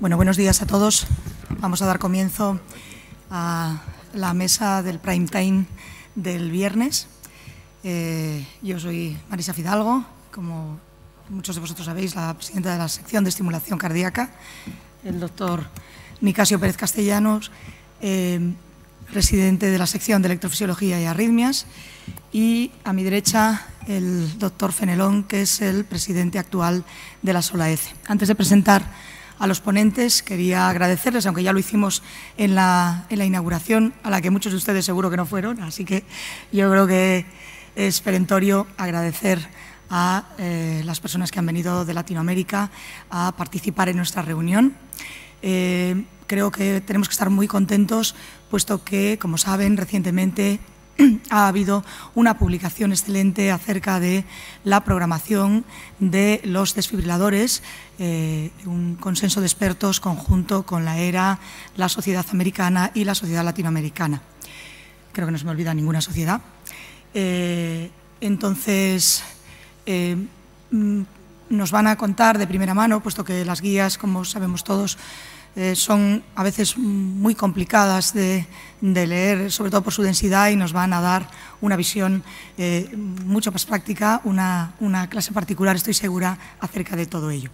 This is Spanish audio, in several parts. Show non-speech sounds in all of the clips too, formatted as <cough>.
Bueno, buenos días a todos. Vamos a dar comienzo a la mesa del prime time del viernes. Eh, yo soy Marisa Fidalgo, como muchos de vosotros sabéis, la presidenta de la sección de estimulación cardíaca. El doctor Nicasio Pérez Castellanos, eh, presidente de la sección de electrofisiología y arritmias. Y a mi derecha, el doctor Fenelón, que es el presidente actual de la ECE. Antes de presentar a los ponentes. Quería agradecerles, aunque ya lo hicimos en la, inauguración, a la que muchos de ustedes seguro que no fueron, así que yo creo que es perentorio agradecer a eh, las personas que han venido de Latinoamérica a participar en nuestra reunión. Eh, creo que tenemos que estar muy contentos, puesto que, como saben, recientemente <clears throat> ha habido una publicación excelente acerca de la programación de los desfibriladores, eh, un consenso de expertos conjunto con la ERA, la Sociedad Americana y la Sociedad Latinoamericana. Creo que no se me olvida ninguna sociedad. Eh, entonces, eh, mm, nos van a contar de primera mano, puesto que las guías, como sabemos todos, eh, son a veces muy complicadas de, leer, sobre todo por su densidad, y nos van a dar una visión eh, mucho más práctica, una, una, clase particular, estoy segura, acerca de todo ello.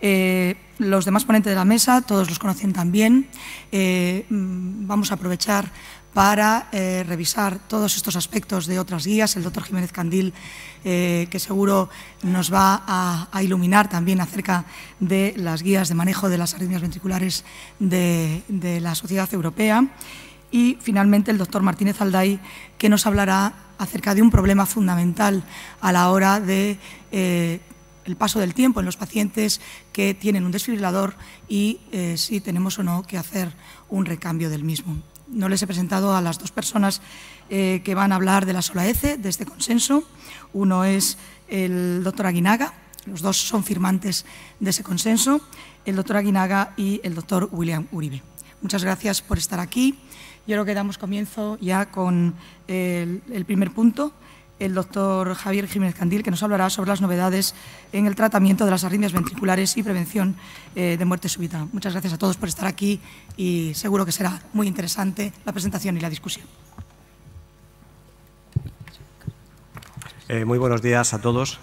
Eh, los demás ponentes de la mesa, todos los conocen también. Mm, vamos a aprovechar para eh, revisar todos estos aspectos de otras guías. El doctor Jiménez Candil, eh, que seguro nos va a, iluminar también acerca de las guías de manejo de las arritmias ventriculares de, la Sociedad Europea. Y finalmente el doctor Martínez Alday, que nos hablará acerca de un problema fundamental a la hora de eh, el paso del tiempo en los pacientes que tienen un desfibrilador y si tenemos o no que hacer un recambio del mismo no les he presentado a las dos personas eh, que van a hablar de la sola ECE, de este consenso. Uno es el doctor Aguinaga, los dos son firmantes de ese consenso, el doctor Aguinaga y el doctor William Uribe. Muchas gracias por estar aquí. Yo creo que damos comienzo ya con el primer punto, el doctor Javier Jiménez Candil, que nos hablará sobre las novedades en el tratamiento de las arritmias ventriculares y prevención eh, de muerte súbita. Muchas gracias a todos por estar aquí y seguro que será muy interesante la presentación y la discusión. Eh, muy buenos días a todos.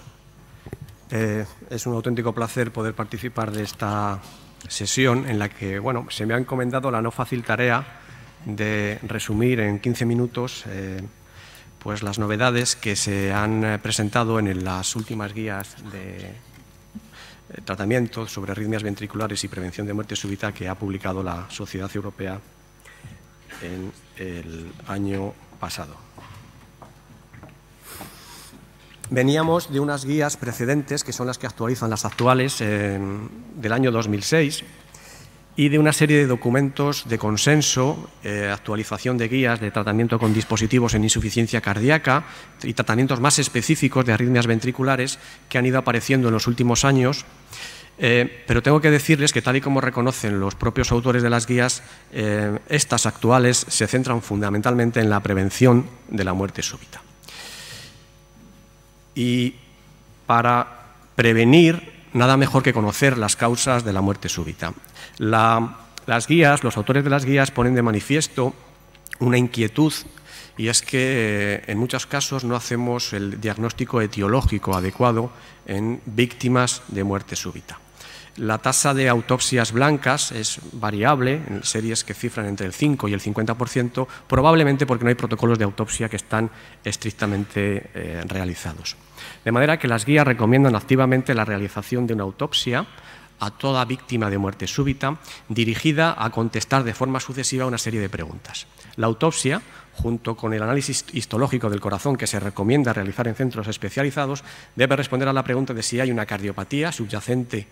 Eh, es un auténtico placer poder participar de esta sesión en la que bueno, se me ha encomendado la no fácil tarea de resumir en 15 minutos pues, las novedades que se han eh, presentado en las últimas guías de eh, tratamiento sobre arritmias ventriculares y prevención de muerte súbita que ha publicado la Sociedad Europea en el año pasado. Veníamos de unas guías precedentes, que son las que actualizan las actuales, eh, del año 2006, y de una serie de documentos de consenso, eh, actualización de guías de tratamiento con dispositivos en insuficiencia cardíaca y tratamientos más específicos de arritmias ventriculares que han ido apareciendo en los últimos años. Eh, pero tengo que decirles que tal y como reconocen los propios autores de las guías, eh, estas actuales se centran fundamentalmente en la prevención de la muerte súbita. Y para prevenir nada mejor que conocer las causas de la muerte súbita. las guías, los autores de las guías ponen de manifiesto una inquietud y es que eh, en muchos casos no hacemos el diagnóstico etiológico adecuado en víctimas de muerte súbita. La tasa de autopsias blancas es variable, en series que cifran entre el 5 y el 50%, probablemente porque no hay protocolos de autopsia que están estrictamente eh, realizados. De manera que las guías recomiendan activamente la realización de una autopsia a toda víctima de muerte súbita, dirigida a contestar de forma sucesiva una serie de preguntas. La autopsia, junto con el análisis histológico del corazón que se recomienda realizar en centros especializados, debe responder a la pregunta de si hay una cardiopatía subyacente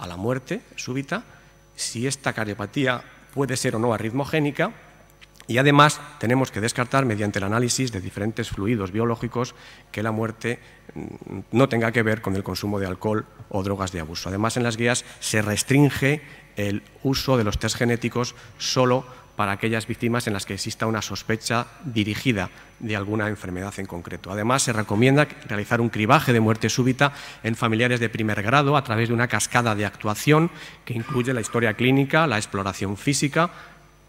a la muerte súbita, si esta cardiopatía puede ser o no arritmogénica, y además tenemos que descartar mediante el análisis de diferentes fluidos biológicos que la muerte mm, no tenga que ver con el consumo de alcohol o drogas de abuso. Además, en las guías se restringe el uso de los test genéticos solo para aquellas víctimas en las que exista una sospecha dirigida de alguna enfermedad en concreto. Además, se recomienda realizar un cribaje de muerte súbita en familiares de primer grado a través de una cascada de actuación que incluye la historia clínica, la exploración física,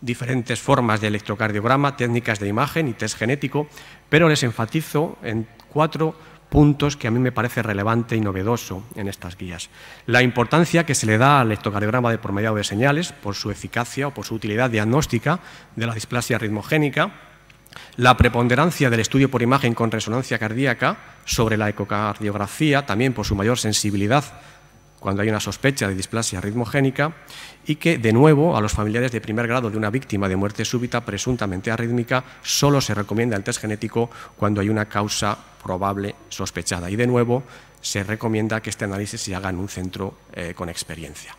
diferentes formas de electrocardiograma, técnicas de imagen y test genético, pero les enfatizo en cuatro puntos que a mí me parece relevante y novedoso en estas guías. La importancia que se le da al electrocardiograma de por de señales por su eficacia o por su utilidad diagnóstica de la displasia ritmogénica, la preponderancia del estudio por imagen con resonancia cardíaca sobre la ecocardiografía, también por su mayor sensibilidad cuando hay una sospecha de displasia ritmogénica y que, de nuevo, a los familiares de primer grado de una víctima de muerte súbita presuntamente arrítmica solo se recomienda el test genético cuando hay una causa probable sospechada. Y, de nuevo, se recomienda que este análisis se haga en un centro eh, con experiencia.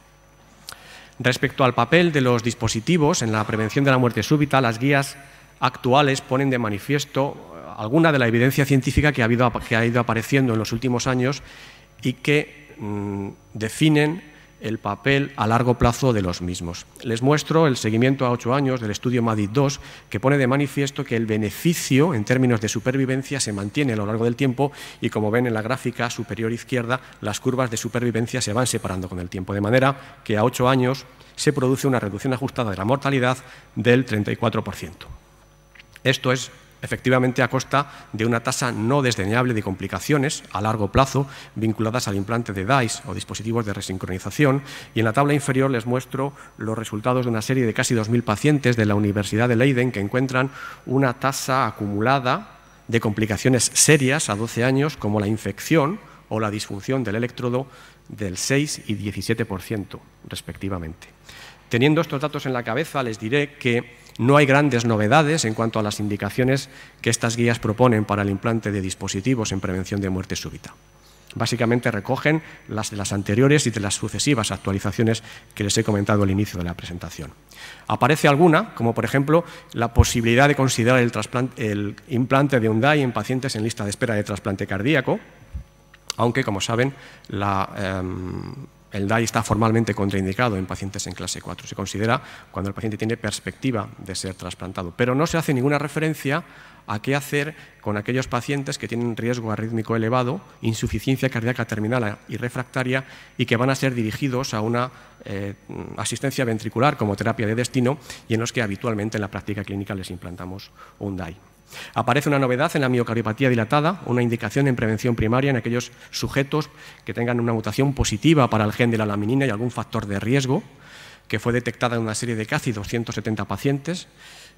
Respecto al papel de los dispositivos en la prevención de la muerte súbita, las guías actuales ponen de manifiesto eh, alguna de la evidencia científica que ha, que ha ido apareciendo en los últimos años y que Mm, definen el papel a largo plazo de los mismos. Les muestro el seguimiento a ocho años del estudio madi 2, que pone de manifiesto que el beneficio en términos de supervivencia se mantiene a lo largo del tiempo y, como ven en la gráfica superior izquierda, las curvas de supervivencia se van separando con el tiempo, de manera que a ocho años se produce una reducción ajustada de la mortalidad del 34%. Esto es efectivamente a costa de una tasa no desdeñable de complicaciones a largo plazo vinculadas al implante de DICE o dispositivos de resincronización. Y en la tabla inferior les muestro los resultados de una serie de casi 2.000 pacientes de la Universidad de Leiden que encuentran una tasa acumulada de complicaciones serias a 12 años como la infección o la disfunción del electrodo del 6 y 17% respectivamente. Teniendo estos datos en la cabeza, les diré que no hay grandes novedades en cuanto a las indicaciones que estas guías proponen para el implante de dispositivos en prevención de muerte súbita. Básicamente recogen las de las anteriores y de las sucesivas actualizaciones que les he comentado al inicio de la presentación. Aparece alguna, como por ejemplo la posibilidad de considerar el, implante de DAI en pacientes en lista de espera de trasplante cardíaco, aunque, como saben, la, em, el DAI está formalmente contraindicado en pacientes en clase 4. Se considera cuando el paciente tiene perspectiva de ser trasplantado. Pero no se hace ninguna referencia a qué hacer con aquellos pacientes que tienen riesgo arrítmico elevado, insuficiencia cardíaca terminal y refractaria y que van a ser dirigidos a una eh, asistencia ventricular como terapia de destino y en los que habitualmente en la práctica clínica les implantamos un DAI. Aparece una novedad en la miocardiopatía dilatada, una indicación en prevención primaria en aquellos sujetos que tengan una mutación positiva para el gen de la laminina y algún factor de riesgo, que fue detectada en una serie de casi 270 pacientes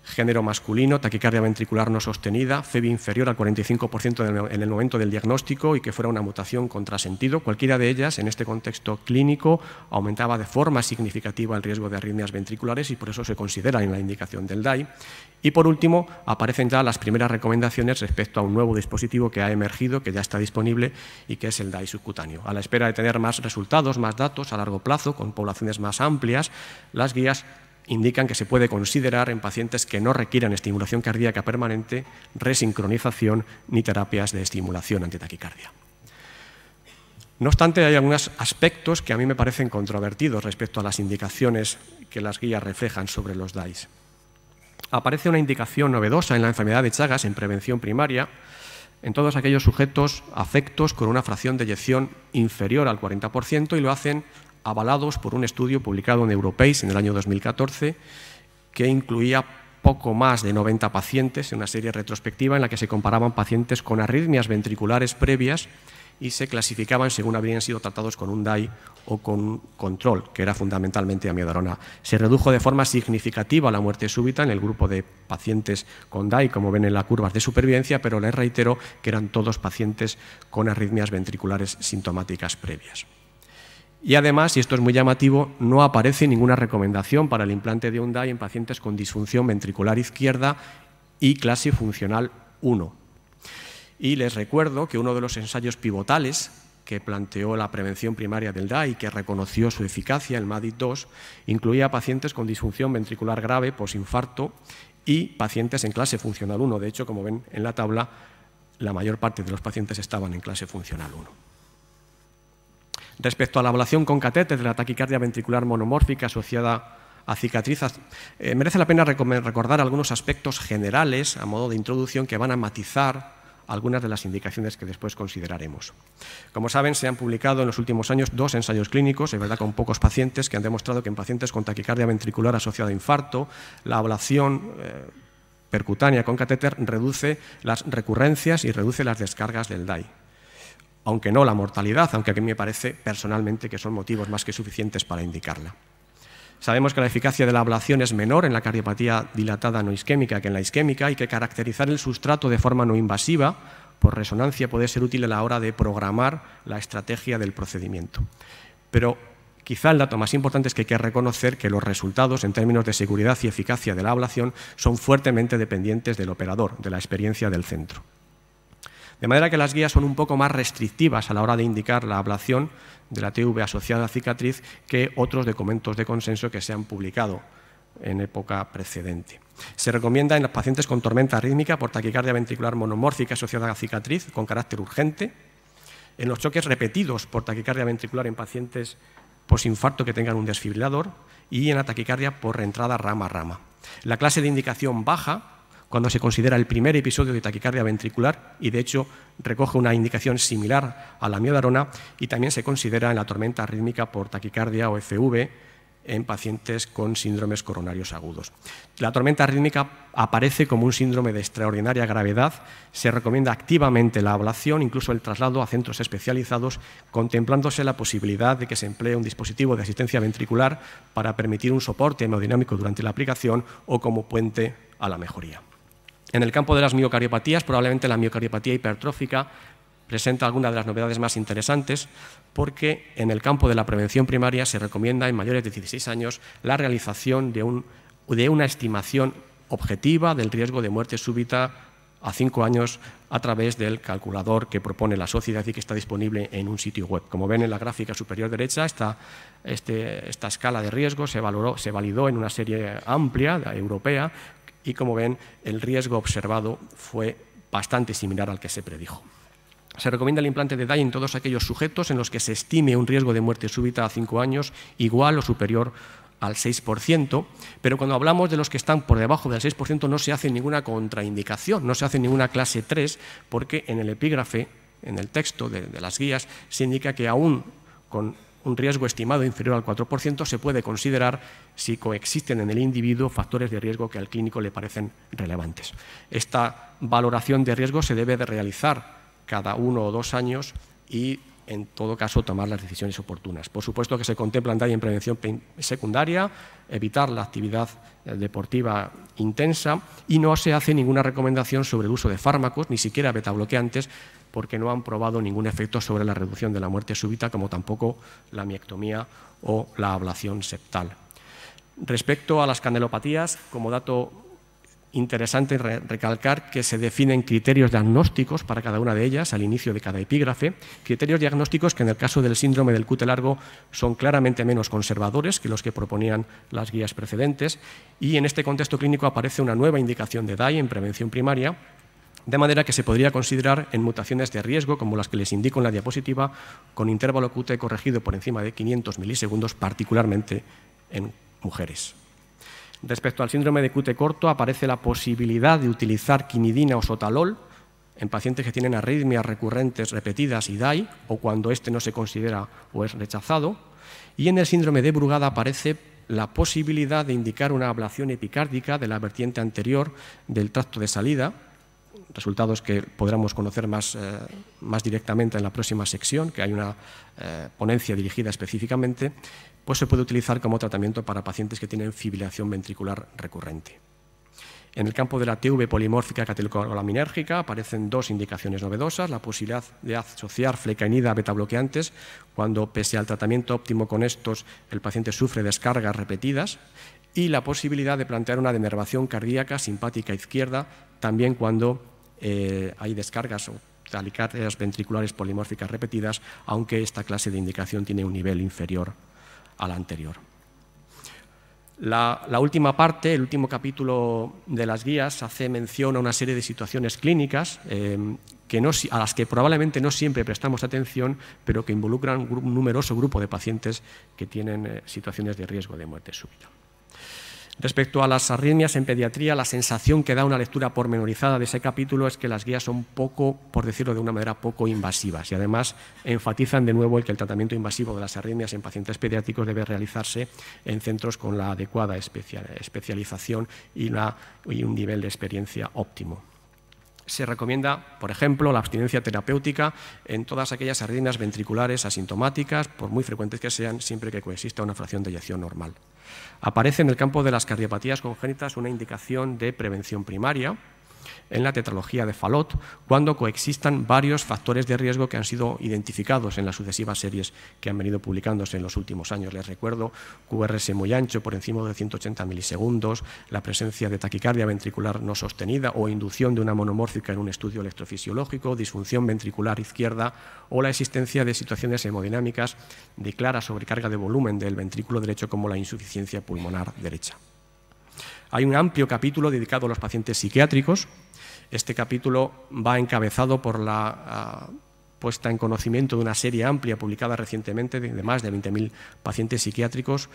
género masculino, taquicardia ventricular no sostenida, FEBI inferior al 45% en el momento del diagnóstico y que fuera una mutación contrasentido. Cualquiera de ellas, en este contexto clínico, aumentaba de forma significativa el riesgo de arritmias ventriculares y por eso se considera en la indicación del DAI. Y por último, aparecen ya las primeras recomendaciones respecto a un nuevo dispositivo que ha emergido, que ya está disponible y que es el DAI subcutáneo. A la espera de tener más resultados, más datos a largo plazo, con poblaciones más amplias, las guías indican que se puede considerar en pacientes que no requieran estimulación cardíaca permanente, resincronización ni terapias de estimulación antitaquicardia. No obstante, hay algunos aspectos que a mí me parecen controvertidos respecto a las indicaciones que las guías reflejan sobre los DAIs. Aparece una indicación novedosa en la enfermedad de Chagas en prevención primaria en todos aquellos sujetos afectos con una fracción de eyección inferior al 40% y lo hacen avalados por un estudio publicado en Europeis en el año 2014 que incluía poco más de 90 pacientes en una serie retrospectiva en la que se comparaban pacientes con arritmias ventriculares previas y se clasificaban según habrían sido tratados con un DAI o con control, que era fundamentalmente amiodarona. Se redujo de forma significativa la muerte súbita en el grupo de pacientes con DAI, como ven en las curvas de supervivencia, pero les reitero que eran todos pacientes con arritmias ventriculares sintomáticas previas. Y además, y esto es muy llamativo, no aparece ninguna recomendación para el implante de un DAI en pacientes con disfunción ventricular izquierda y clase funcional 1. Y les recuerdo que uno de los ensayos pivotales que planteó la prevención primaria del DAI, que reconoció su eficacia, el MADIT-2, incluía pacientes con disfunción ventricular grave, posinfarto y pacientes en clase funcional 1. De hecho, como ven en la tabla, la mayor parte de los pacientes estaban en clase funcional 1. Respecto a la ablación con catéter de la taquicardia ventricular monomórfica asociada a cicatrizas, eh, merece la pena recordar algunos aspectos generales a modo de introducción que van a matizar algunas de las indicaciones que después consideraremos. Como saben, se han publicado en los últimos años dos ensayos clínicos, es verdad con pocos pacientes, que han demostrado que en pacientes con taquicardia ventricular asociada a infarto, la ablación eh, percutánea con catéter reduce las recurrencias y reduce las descargas del DAI aunque no la mortalidad, aunque a mí me parece personalmente que son motivos más que suficientes para indicarla. Sabemos que la eficacia de la ablación es menor en la cardiopatía dilatada no isquémica que en la isquémica y que caracterizar el sustrato de forma no invasiva por resonancia puede ser útil a la hora de programar la estrategia del procedimiento. Pero quizá el dato más importante es que hay que reconocer que los resultados en términos de seguridad y eficacia de la ablación son fuertemente dependientes del operador, de la experiencia del centro. De manera que las guías son un poco más restrictivas a la hora de indicar la ablación de la TV asociada a cicatriz que otros documentos de consenso que se han publicado en época precedente. Se recomienda en los pacientes con tormenta rítmica por taquicardia ventricular monomórfica asociada a cicatriz con carácter urgente, en los choques repetidos por taquicardia ventricular en pacientes posinfarto que tengan un desfibrilador y en la taquicardia por reentrada rama a rama. La clase de indicación baja cuando se considera el primer episodio de taquicardia ventricular y de hecho recoge una indicación similar a la miodarona y también se considera en la tormenta rítmica por taquicardia o FV en pacientes con síndromes coronarios agudos. La tormenta rítmica aparece como un síndrome de extraordinaria gravedad, se recomienda activamente la ablación, incluso el traslado a centros especializados, contemplándose la posibilidad de que se emplee un dispositivo de asistencia ventricular para permitir un soporte hemodinámico durante la aplicación o como puente a la mejoría. En el campo de las miocardiopatías, probablemente la miocardiopatía hipertrófica presenta algunas de las novedades más interesantes porque en el campo de la prevención primaria se recomienda en mayores de 16 años la realización de, un, de una estimación objetiva del riesgo de muerte súbita a cinco años a través del calculador que propone la sociedad y que está disponible en un sitio web. Como ven en la gráfica superior derecha, esta, este, esta escala de riesgo se, valoró, se validó en una serie amplia europea y como ven, el riesgo observado fue bastante similar al que se predijo. Se recomienda el implante de DAI en todos aquellos sujetos en los que se estime un riesgo de muerte súbita a cinco años igual o superior al 6%, pero cuando hablamos de los que están por debajo del 6% no se hace ninguna contraindicación, no se hace ninguna clase 3, porque en el epígrafe, en el texto de, de las guías, se indica que aún con un riesgo estimado inferior al 4% se puede considerar si coexisten en el individuo factores de riesgo que al clínico le parecen relevantes. Esta valoración de riesgo se debe de realizar cada uno o dos años y en todo caso, tomar las decisiones oportunas. Por supuesto que se contemplan en prevención secundaria, evitar la actividad eh, deportiva intensa y no se hace ninguna recomendación sobre el uso de fármacos, ni siquiera betabloqueantes, porque no han probado ningún efecto sobre la reducción de la muerte súbita, como tampoco la miectomía o la ablación septal. Respecto a las canelopatías, como dato interesante recalcar que se definen criterios diagnósticos para cada una de ellas al inicio de cada epígrafe, criterios diagnósticos que en el caso del síndrome del cute largo son claramente menos conservadores que los que proponían las guías precedentes y en este contexto clínico aparece una nueva indicación de DAI en prevención primaria de manera que se podría considerar en mutaciones de riesgo, como las que les indico en la diapositiva, con intervalo QT corregido por encima de 500 milisegundos, particularmente en mujeres. Respecto al síndrome de QT corto, aparece la posibilidad de utilizar quinidina o sotalol en pacientes que tienen arritmias recurrentes repetidas y DAI, o cuando este no se considera o es rechazado. Y en el síndrome de Brugada aparece la posibilidad de indicar una ablación epicárdica de la vertiente anterior del tracto de salida, resultados que podremos conocer eh, más, directamente en la próxima sección, que hay una eh, ponencia dirigida específicamente, pues se puede utilizar como tratamiento para pacientes que tienen fibrilación ventricular recurrente. En el campo de la TV polimórfica catecolaminérgica aparecen dos indicaciones novedosas, la posibilidad de asociar flecainida a betabloqueantes cuando, pese al tratamiento óptimo con estos, el paciente sufre descargas repetidas y la posibilidad de plantear una denervación cardíaca simpática izquierda también cuando eh, hay descargas o talicáteras ventriculares polimórficas repetidas, aunque esta clase de indicación tiene un nivel inferior al anterior. La, última parte, el último capítulo de las guías, hace mención a una serie de situaciones clínicas eh, a las que probablemente no siempre prestamos atención, pero que involucran un numeroso grupo de pacientes que tienen eh, situaciones de riesgo de muerte súbita. Respecto a las arritmias en pediatría, la sensación que da una lectura pormenorizada de ese capítulo es que las guías son poco, por decirlo de una manera, poco invasivas y además enfatizan de nuevo el que el tratamiento invasivo de las arritmias en pacientes pediátricos debe realizarse en centros con la adecuada especialización y, un nivel de experiencia óptimo. Se recomienda, por ejemplo, la abstinencia terapéutica en todas aquellas arritmias ventriculares asintomáticas, por muy frecuentes que sean, siempre que coexista una fracción de eyección normal aparece en el campo de las cardiopatías congénitas una indicación de prevención primaria, en la tetralogía de Fallot, cuando coexistan varios factores de riesgo que han sido identificados en las sucesivas series que han venido publicándose en los últimos años. Les recuerdo QRS muy ancho por encima de 180 milisegundos, la presencia de taquicardia ventricular no sostenida o inducción de una monomórfica en un estudio electrofisiológico, disfunción ventricular izquierda o la existencia de situaciones hemodinámicas de clara sobrecarga de volumen del ventrículo derecho como la insuficiencia pulmonar derecha. Hay un amplio capítulo dedicado a los pacientes psiquiátricos, este capítulo va encabezado por la ah, puesta en conocimiento de una serie amplia publicada recientemente de, más de 20.000 pacientes psiquiátricos,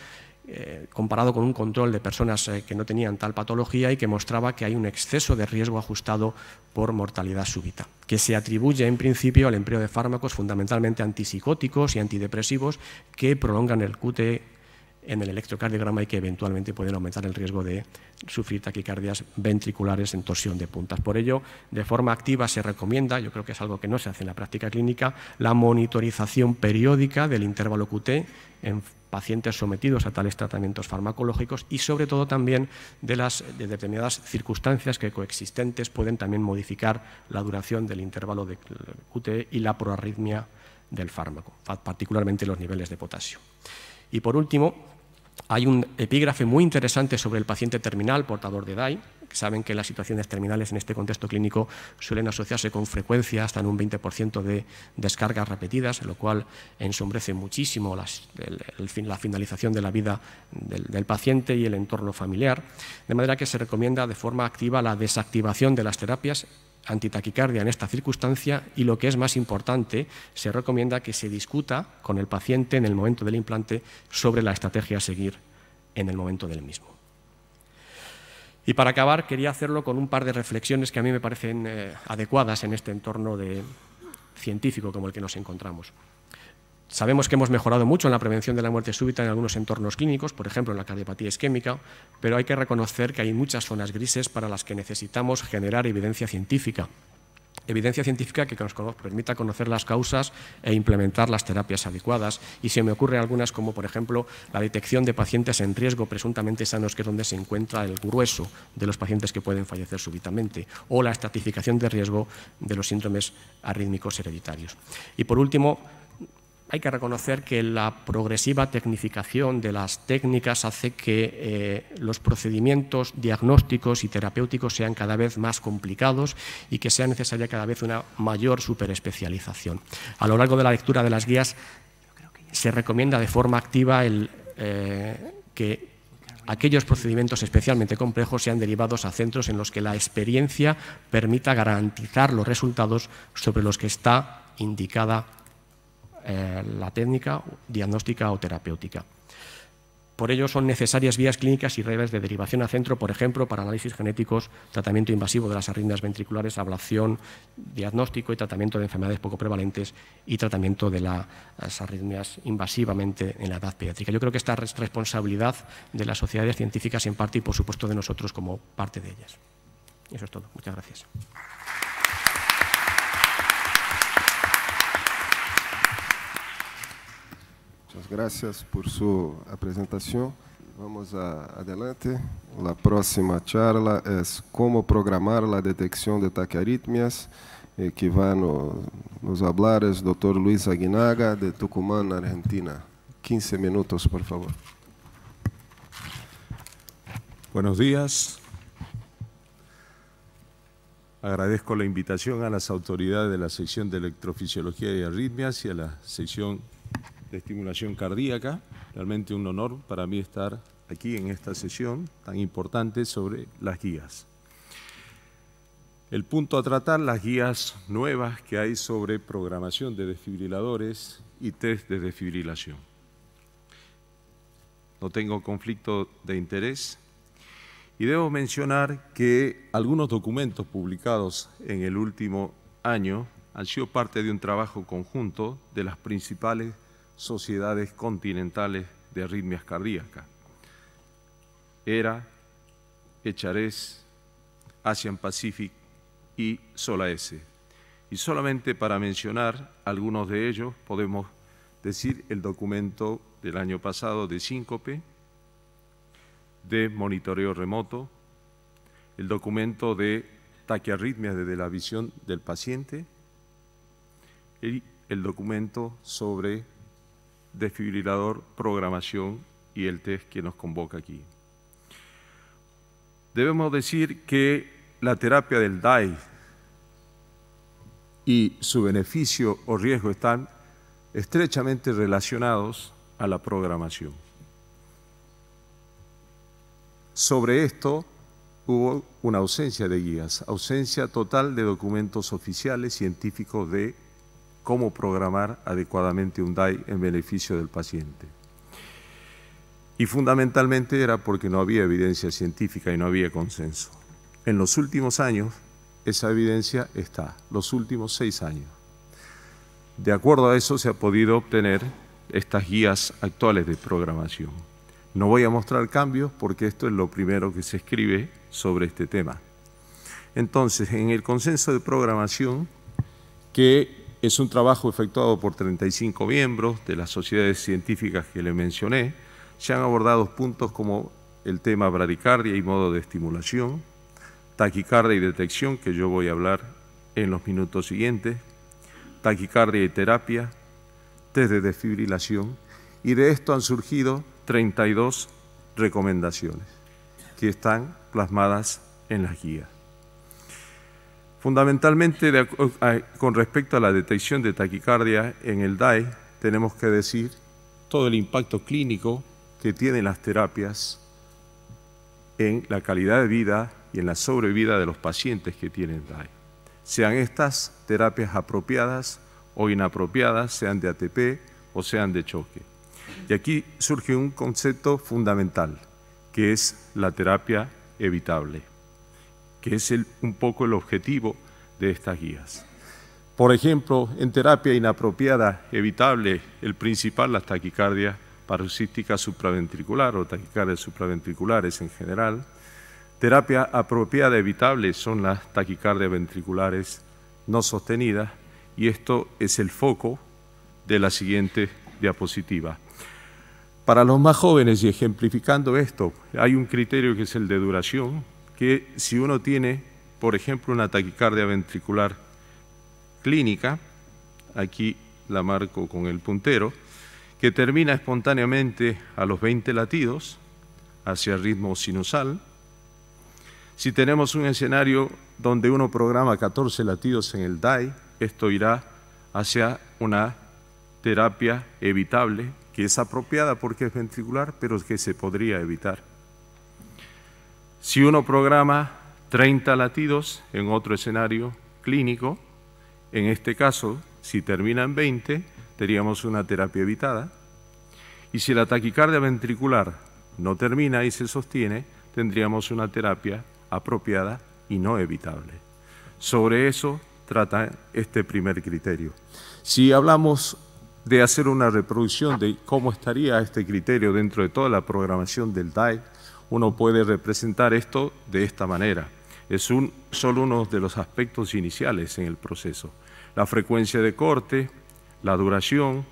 eh, comparado con un control de personas eh, que no tenían tal patología y que mostraba que hay un exceso de riesgo ajustado por mortalidad súbita, que se atribuye en principio al empleo de fármacos fundamentalmente antipsicóticos y antidepresivos que prolongan el QT en el electrocardiograma y que eventualmente pueden aumentar el riesgo de sufrir taquicardias ventriculares en torsión de puntas. Por ello, de forma activa se recomienda, yo creo que es algo que no se hace en la práctica clínica, la monitorización periódica del intervalo QT en pacientes sometidos a tales tratamientos farmacológicos y sobre todo también de las determinadas circunstancias que coexistentes pueden también modificar la duración del intervalo de QT y la proarritmia del fármaco, particularmente los niveles de potasio. Y por último, hay un epígrafe muy interesante sobre el paciente terminal, portador de DAI, saben que las situaciones terminales en este contexto clínico suelen asociarse con frecuencia hasta en un 20% de descargas repetidas, lo cual ensombrece muchísimo la finalización de la vida del, del, paciente y el entorno familiar, de manera que se recomienda de forma activa la desactivación de las terapias antitaquicardia en esta circunstancia y lo que es más importante, se recomienda que se discuta con el paciente en el momento del implante sobre la estrategia a seguir en el momento del mismo. Y para acabar, quería hacerlo con un par de reflexiones que a mí me parecen eh, adecuadas en este entorno de, científico como el que nos encontramos. Sabemos que hemos mejorado mucho en la prevención de la muerte súbita en algunos entornos clínicos, por ejemplo en la cardiopatía isquémica, pero hay que reconocer que hay muchas zonas grises para las que necesitamos generar evidencia científica evidencia científica que nos permita conocer las causas e implementar las terapias adecuadas. Y se me ocurre algunas como, por ejemplo, la detección de pacientes en riesgo presuntamente sanos, que es donde se encuentra el grueso de los pacientes que pueden fallecer súbitamente, o la estratificación de riesgo de los síndromes arrítmicos hereditarios. Y por último, hay que reconocer que la progresiva tecnificación de las técnicas hace que eh, los procedimientos diagnósticos y terapéuticos sean cada vez más complicados y que sea necesaria cada vez una mayor superespecialización. A lo largo de la lectura de las guías se recomienda de forma activa eh, que aquellos procedimientos especialmente complejos sean derivados a centros en los que la experiencia permita garantizar los resultados sobre los que está indicada eh, la técnica diagnóstica o terapéutica. Por ello son necesarias vías clínicas y redes de derivación a centro, por ejemplo, para análisis genéticos, tratamiento invasivo de las arritmias ventriculares, ablación, diagnóstico y tratamiento de enfermedades poco prevalentes y tratamiento de las arritmias invasivamente en la edad pediátrica. Yo creo que esta es responsabilidad de las sociedades científicas en parte y, por supuesto, de nosotros como parte de ellas. Eso es todo. Muchas gracias. Muchas gracias por su presentación. Vamos a, adelante. La próxima charla es cómo programar la detección de taquiarritmias, eh, que va a nos hablar el doctor Luis Aguinaga de Tucumán, Argentina. 15 minutos, por favor. Buenos días. Agradezco la invitación a las autoridades de la sección de electrofisiología y arritmias y a la sección de estimulación cardíaca. Realmente un honor para mí estar aquí en esta sesión tan importante sobre las guías. El punto a tratar, las guías nuevas que hay sobre programación de desfibriladores y test de desfibrilación. No tengo conflicto de interés y debo mencionar que algunos documentos publicados en el último año han sido parte de un trabajo conjunto de las principales sociedades continentales de arritmias cardíacas. ERA, ECHARES, Asian Pacific y Sola S. Y solamente para mencionar algunos de ellos, podemos decir el documento del año pasado de síncope, de monitoreo remoto, el documento de taquiarritmias desde la visión del paciente y el documento sobre desfibrilador, programación y el test que nos convoca aquí. Debemos decir que la terapia del DAI y su beneficio o riesgo están estrechamente relacionados a la programación. Sobre esto hubo una ausencia de guías, ausencia total de documentos oficiales científicos de cómo programar adecuadamente un DAI en beneficio del paciente. Y fundamentalmente era porque no había evidencia científica y no había consenso. En los últimos años, esa evidencia está, los últimos seis años. De acuerdo a eso se ha podido obtener estas guías actuales de programación. No voy a mostrar cambios porque esto es lo primero que se escribe sobre este tema. Entonces, en el consenso de programación que es un trabajo efectuado por 35 miembros de las sociedades científicas que le mencioné. Se han abordado puntos como el tema bradicardia y modo de estimulación, taquicardia y detección, que yo voy a hablar en los minutos siguientes, taquicardia y terapia, test de desfibrilación, y de esto han surgido 32 recomendaciones que están plasmadas en las guías. Fundamentalmente, con respecto a la detección de taquicardia en el DAE, tenemos que decir todo el impacto clínico que tienen las terapias en la calidad de vida y en la sobrevida de los pacientes que tienen DAE. Sean estas terapias apropiadas o inapropiadas, sean de ATP o sean de choque. Y aquí surge un concepto fundamental, que es la terapia evitable que es un poco el objetivo de estas guías. Por ejemplo, en terapia inapropiada, evitable el principal, las taquicardias paroxísticas supraventricular o taquicardias supraventriculares en general. Terapia apropiada evitable son las taquicardias ventriculares no sostenidas y esto es el foco de la siguiente diapositiva. Para los más jóvenes, y ejemplificando esto, hay un criterio que es el de duración, que si uno tiene, por ejemplo, una taquicardia ventricular clínica, aquí la marco con el puntero, que termina espontáneamente a los 20 latidos hacia ritmo sinusal. Si tenemos un escenario donde uno programa 14 latidos en el DAI, esto irá hacia una terapia evitable que es apropiada porque es ventricular, pero que se podría evitar. Si uno programa 30 latidos en otro escenario clínico, en este caso, si terminan en 20, tendríamos una terapia evitada. Y si la taquicardia ventricular no termina y se sostiene, tendríamos una terapia apropiada y no evitable. Sobre eso trata este primer criterio. Si hablamos de hacer una reproducción de cómo estaría este criterio dentro de toda la programación del DAE, uno puede representar esto de esta manera. Es un, solo uno de los aspectos iniciales en el proceso. La frecuencia de corte, la duración,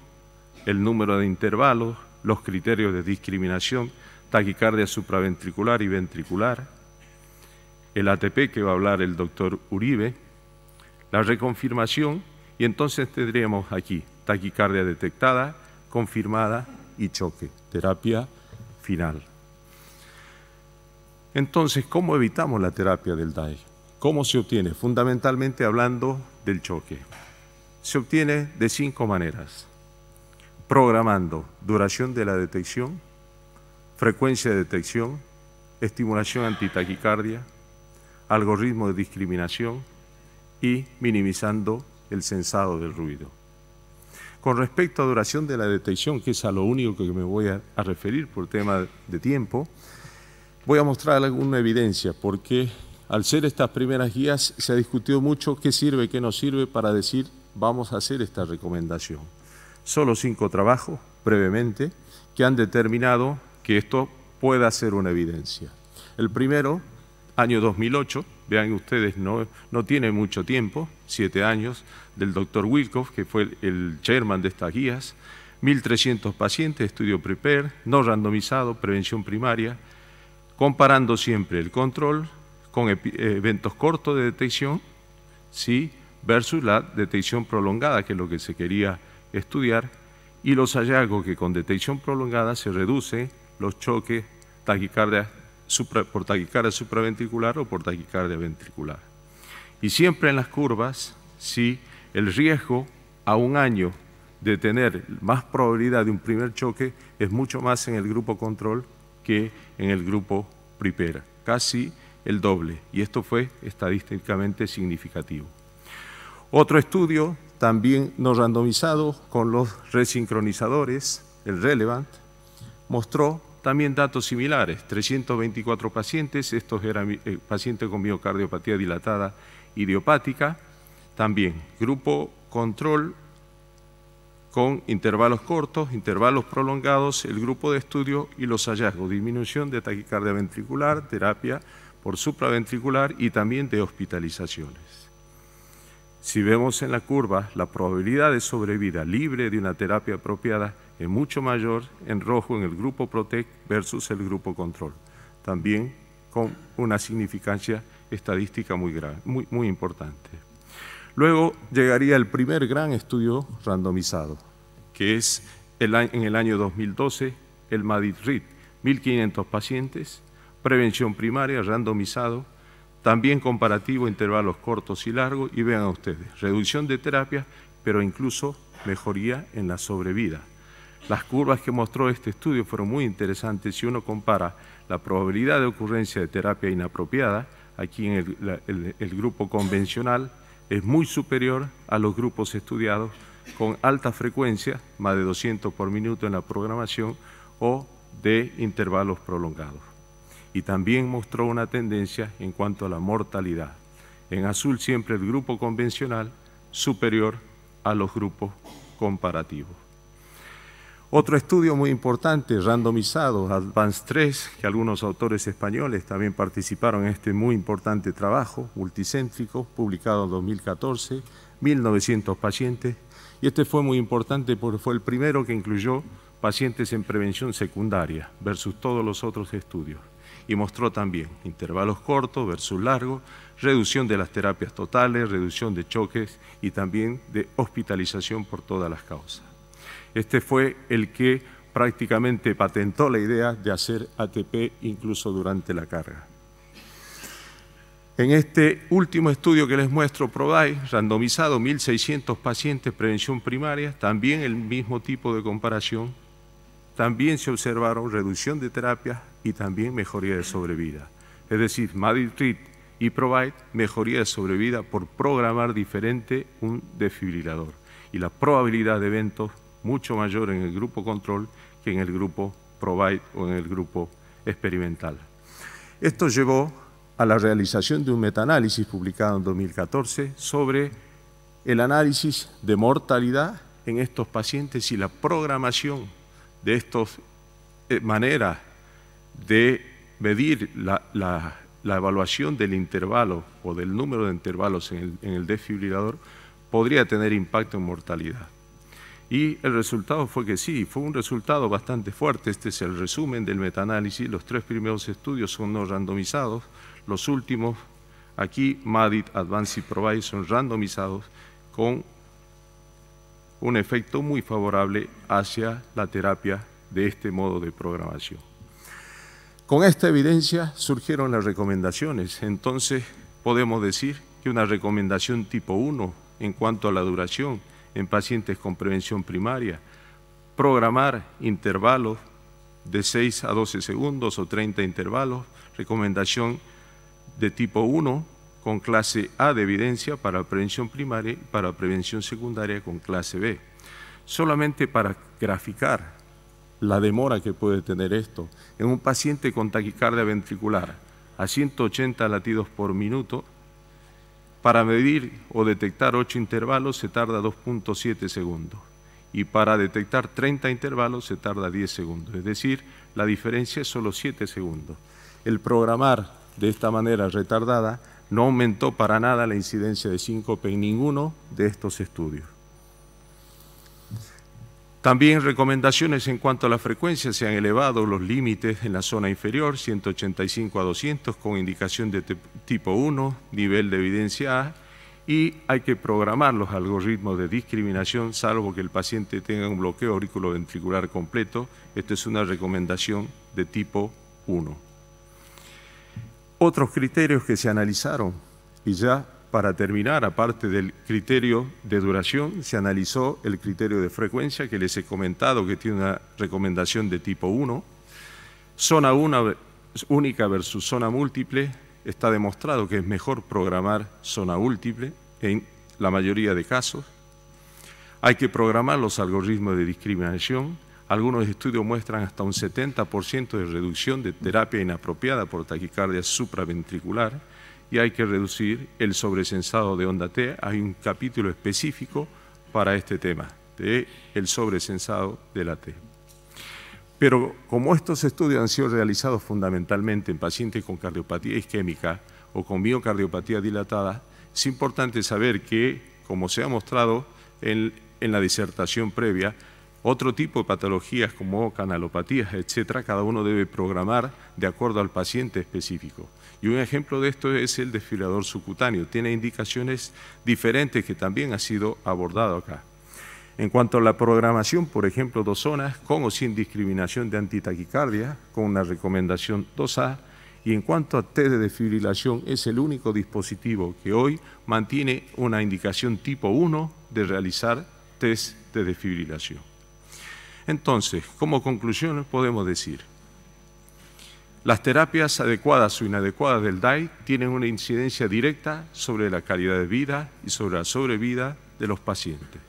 el número de intervalos, los criterios de discriminación, taquicardia supraventricular y ventricular, el ATP que va a hablar el doctor Uribe, la reconfirmación y entonces tendríamos aquí taquicardia detectada, confirmada y choque, terapia final. Entonces, ¿cómo evitamos la terapia del DAE? ¿Cómo se obtiene? Fundamentalmente hablando del choque. Se obtiene de cinco maneras. Programando duración de la detección, frecuencia de detección, estimulación antitaquicardia, algoritmo de discriminación y minimizando el sensado del ruido. Con respecto a duración de la detección, que es a lo único que me voy a referir por tema de tiempo, Voy a mostrar alguna evidencia porque al ser estas primeras guías se ha discutido mucho qué sirve, qué no sirve para decir vamos a hacer esta recomendación. Solo cinco trabajos, brevemente, que han determinado que esto pueda ser una evidencia. El primero, año 2008, vean ustedes, no, tiene mucho tiempo, siete años, del doctor Wilcoff, que fue el, chairman de estas guías, 1.300 pacientes, estudio PREPARE, no randomizado, prevención primaria, comparando siempre el control con eh, eventos cortos de detección ¿sí? versus la detección prolongada, que es lo que se quería estudiar, y los hallazgos que con detección prolongada se reduce los choques taquicardia, por taquicardia supraventricular o por taquicardia ventricular. Y siempre en las curvas, ¿sí? el riesgo a un año de tener más probabilidad de un primer choque es mucho más en el grupo control que en el grupo Pripera, casi el doble, y esto fue estadísticamente significativo. Otro estudio, también no randomizado, con los resincronizadores, el Relevant, mostró también datos similares, 324 pacientes, estos eran eh, pacientes con miocardiopatía dilatada idiopática, también grupo control con intervalos cortos, intervalos prolongados, el grupo de estudio y los hallazgos, disminución de taquicardia ventricular, terapia por supraventricular y también de hospitalizaciones. Si vemos en la curva, la probabilidad de sobrevida libre de una terapia apropiada es mucho mayor en rojo en el grupo PROTEC versus el grupo control, también con una significancia estadística muy, grave, muy importante. Luego llegaría el primer gran estudio randomizado, que es en el año 2012, el Madrid-RIT, 1.500 pacientes, prevención primaria, randomizado, también comparativo, intervalos cortos y largos, y vean ustedes, reducción de terapias, pero incluso mejoría en la sobrevida. Las curvas que mostró este estudio fueron muy interesantes si uno compara la probabilidad de ocurrencia de terapia inapropiada, aquí en el grupo convencional, es muy superior a los grupos estudiados con alta frecuencia, más de 200 por minuto en la programación, o de intervalos prolongados. Y también mostró una tendencia en cuanto a la mortalidad. En azul siempre el grupo convencional superior a los grupos comparativos. Otro estudio muy importante, randomizado, Advanced 3, que algunos autores españoles también participaron en este muy importante trabajo, multicéntrico, publicado en 2014, 1.900 pacientes. Y este fue muy importante porque fue el primero que incluyó pacientes en prevención secundaria versus todos los otros estudios. Y mostró también intervalos cortos versus largos, reducción de las terapias totales, reducción de choques y también de hospitalización por todas las causas. Este fue el que prácticamente patentó la idea de hacer ATP incluso durante la carga. En este último estudio que les muestro, PROVIDE, randomizado 1.600 pacientes, prevención primaria, también el mismo tipo de comparación, también se observaron reducción de terapias y también mejoría de sobrevida. Es decir, Madrid y PROVIDE, mejoría de sobrevida por programar diferente un desfibrilador. Y la probabilidad de eventos mucho mayor en el grupo control que en el grupo provide o en el grupo experimental. Esto llevó a la realización de un metaanálisis publicado en 2014 sobre el análisis de mortalidad en estos pacientes y la programación de estas eh, maneras de medir la, evaluación del intervalo o del número de intervalos en el desfibrilador podría tener impacto en mortalidad. Y el resultado fue que sí, fue un resultado bastante fuerte. Este es el resumen del metaanálisis. Los tres primeros estudios son no randomizados, los últimos aquí, MADIT, Advanced Provide, son randomizados con un efecto muy favorable hacia la terapia de este modo de programación. Con esta evidencia surgieron las recomendaciones. Entonces podemos decir que una recomendación tipo 1 en cuanto a la duración en pacientes con prevención primaria, programar intervalos de 6 a 12 segundos o 30 intervalos, recomendación de tipo 1 con clase A de evidencia para prevención primaria y para prevención secundaria con clase B. Solamente para graficar la demora que puede tener esto en un paciente con taquicardia ventricular a 180 latidos por minuto, para medir o detectar 8 intervalos se tarda 2.7 segundos y para detectar 30 intervalos se tarda 10 segundos, es decir, la diferencia es solo 7 segundos. El programar de esta manera retardada no aumentó para nada la incidencia de síncope en ninguno de estos estudios. También recomendaciones en cuanto a la frecuencia, se han elevado los límites en la zona inferior, 185 a 200, con indicación de tipo 1, nivel de evidencia A, y hay que programar los algoritmos de discriminación, salvo que el paciente tenga un bloqueo auriculoventricular completo. Esto es una recomendación de tipo 1. Otros criterios que se analizaron y ya para terminar, aparte del criterio de duración, se analizó el criterio de frecuencia que les he comentado, que tiene una recomendación de tipo 1. Zona única versus zona múltiple, está demostrado que es mejor programar zona múltiple en la mayoría de casos. Hay que programar los algoritmos de discriminación. Algunos estudios muestran hasta un 70% de reducción de terapia inapropiada por taquicardia supraventricular y hay que reducir el sobresensado de Onda T. Hay un capítulo específico para este tema, de el sobresensado de la T. Pero como estos estudios han sido realizados fundamentalmente en pacientes con cardiopatía isquémica o con miocardiopatía dilatada, es importante saber que, como se ha mostrado en, en la disertación previa, otro tipo de patologías como canalopatías, etcétera, cada uno debe programar de acuerdo al paciente específico. Y un ejemplo de esto es el desfilador subcutáneo. Tiene indicaciones diferentes que también ha sido abordado acá. En cuanto a la programación, por ejemplo, dos zonas, con o sin discriminación de antitaquicardia, con una recomendación 2A, y en cuanto a test de desfibrilación, es el único dispositivo que hoy mantiene una indicación tipo 1 de realizar test de desfibrilación. Entonces, como conclusión podemos decir, las terapias adecuadas o inadecuadas del DAI tienen una incidencia directa sobre la calidad de vida y sobre la sobrevida de los pacientes.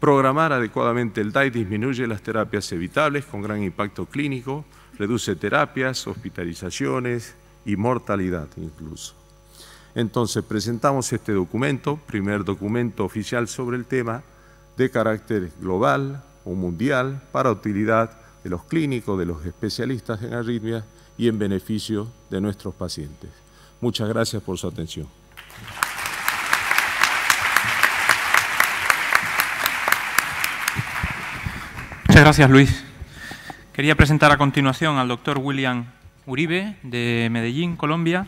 Programar adecuadamente el DAI disminuye las terapias evitables con gran impacto clínico, reduce terapias, hospitalizaciones y mortalidad incluso. Entonces presentamos este documento, primer documento oficial sobre el tema, de carácter global o mundial para utilidad de los clínicos, de los especialistas en arritmias y en beneficio de nuestros pacientes. Muchas gracias por su atención. Muchas gracias, Luis. Quería presentar a continuación al doctor William Uribe, de Medellín, Colombia,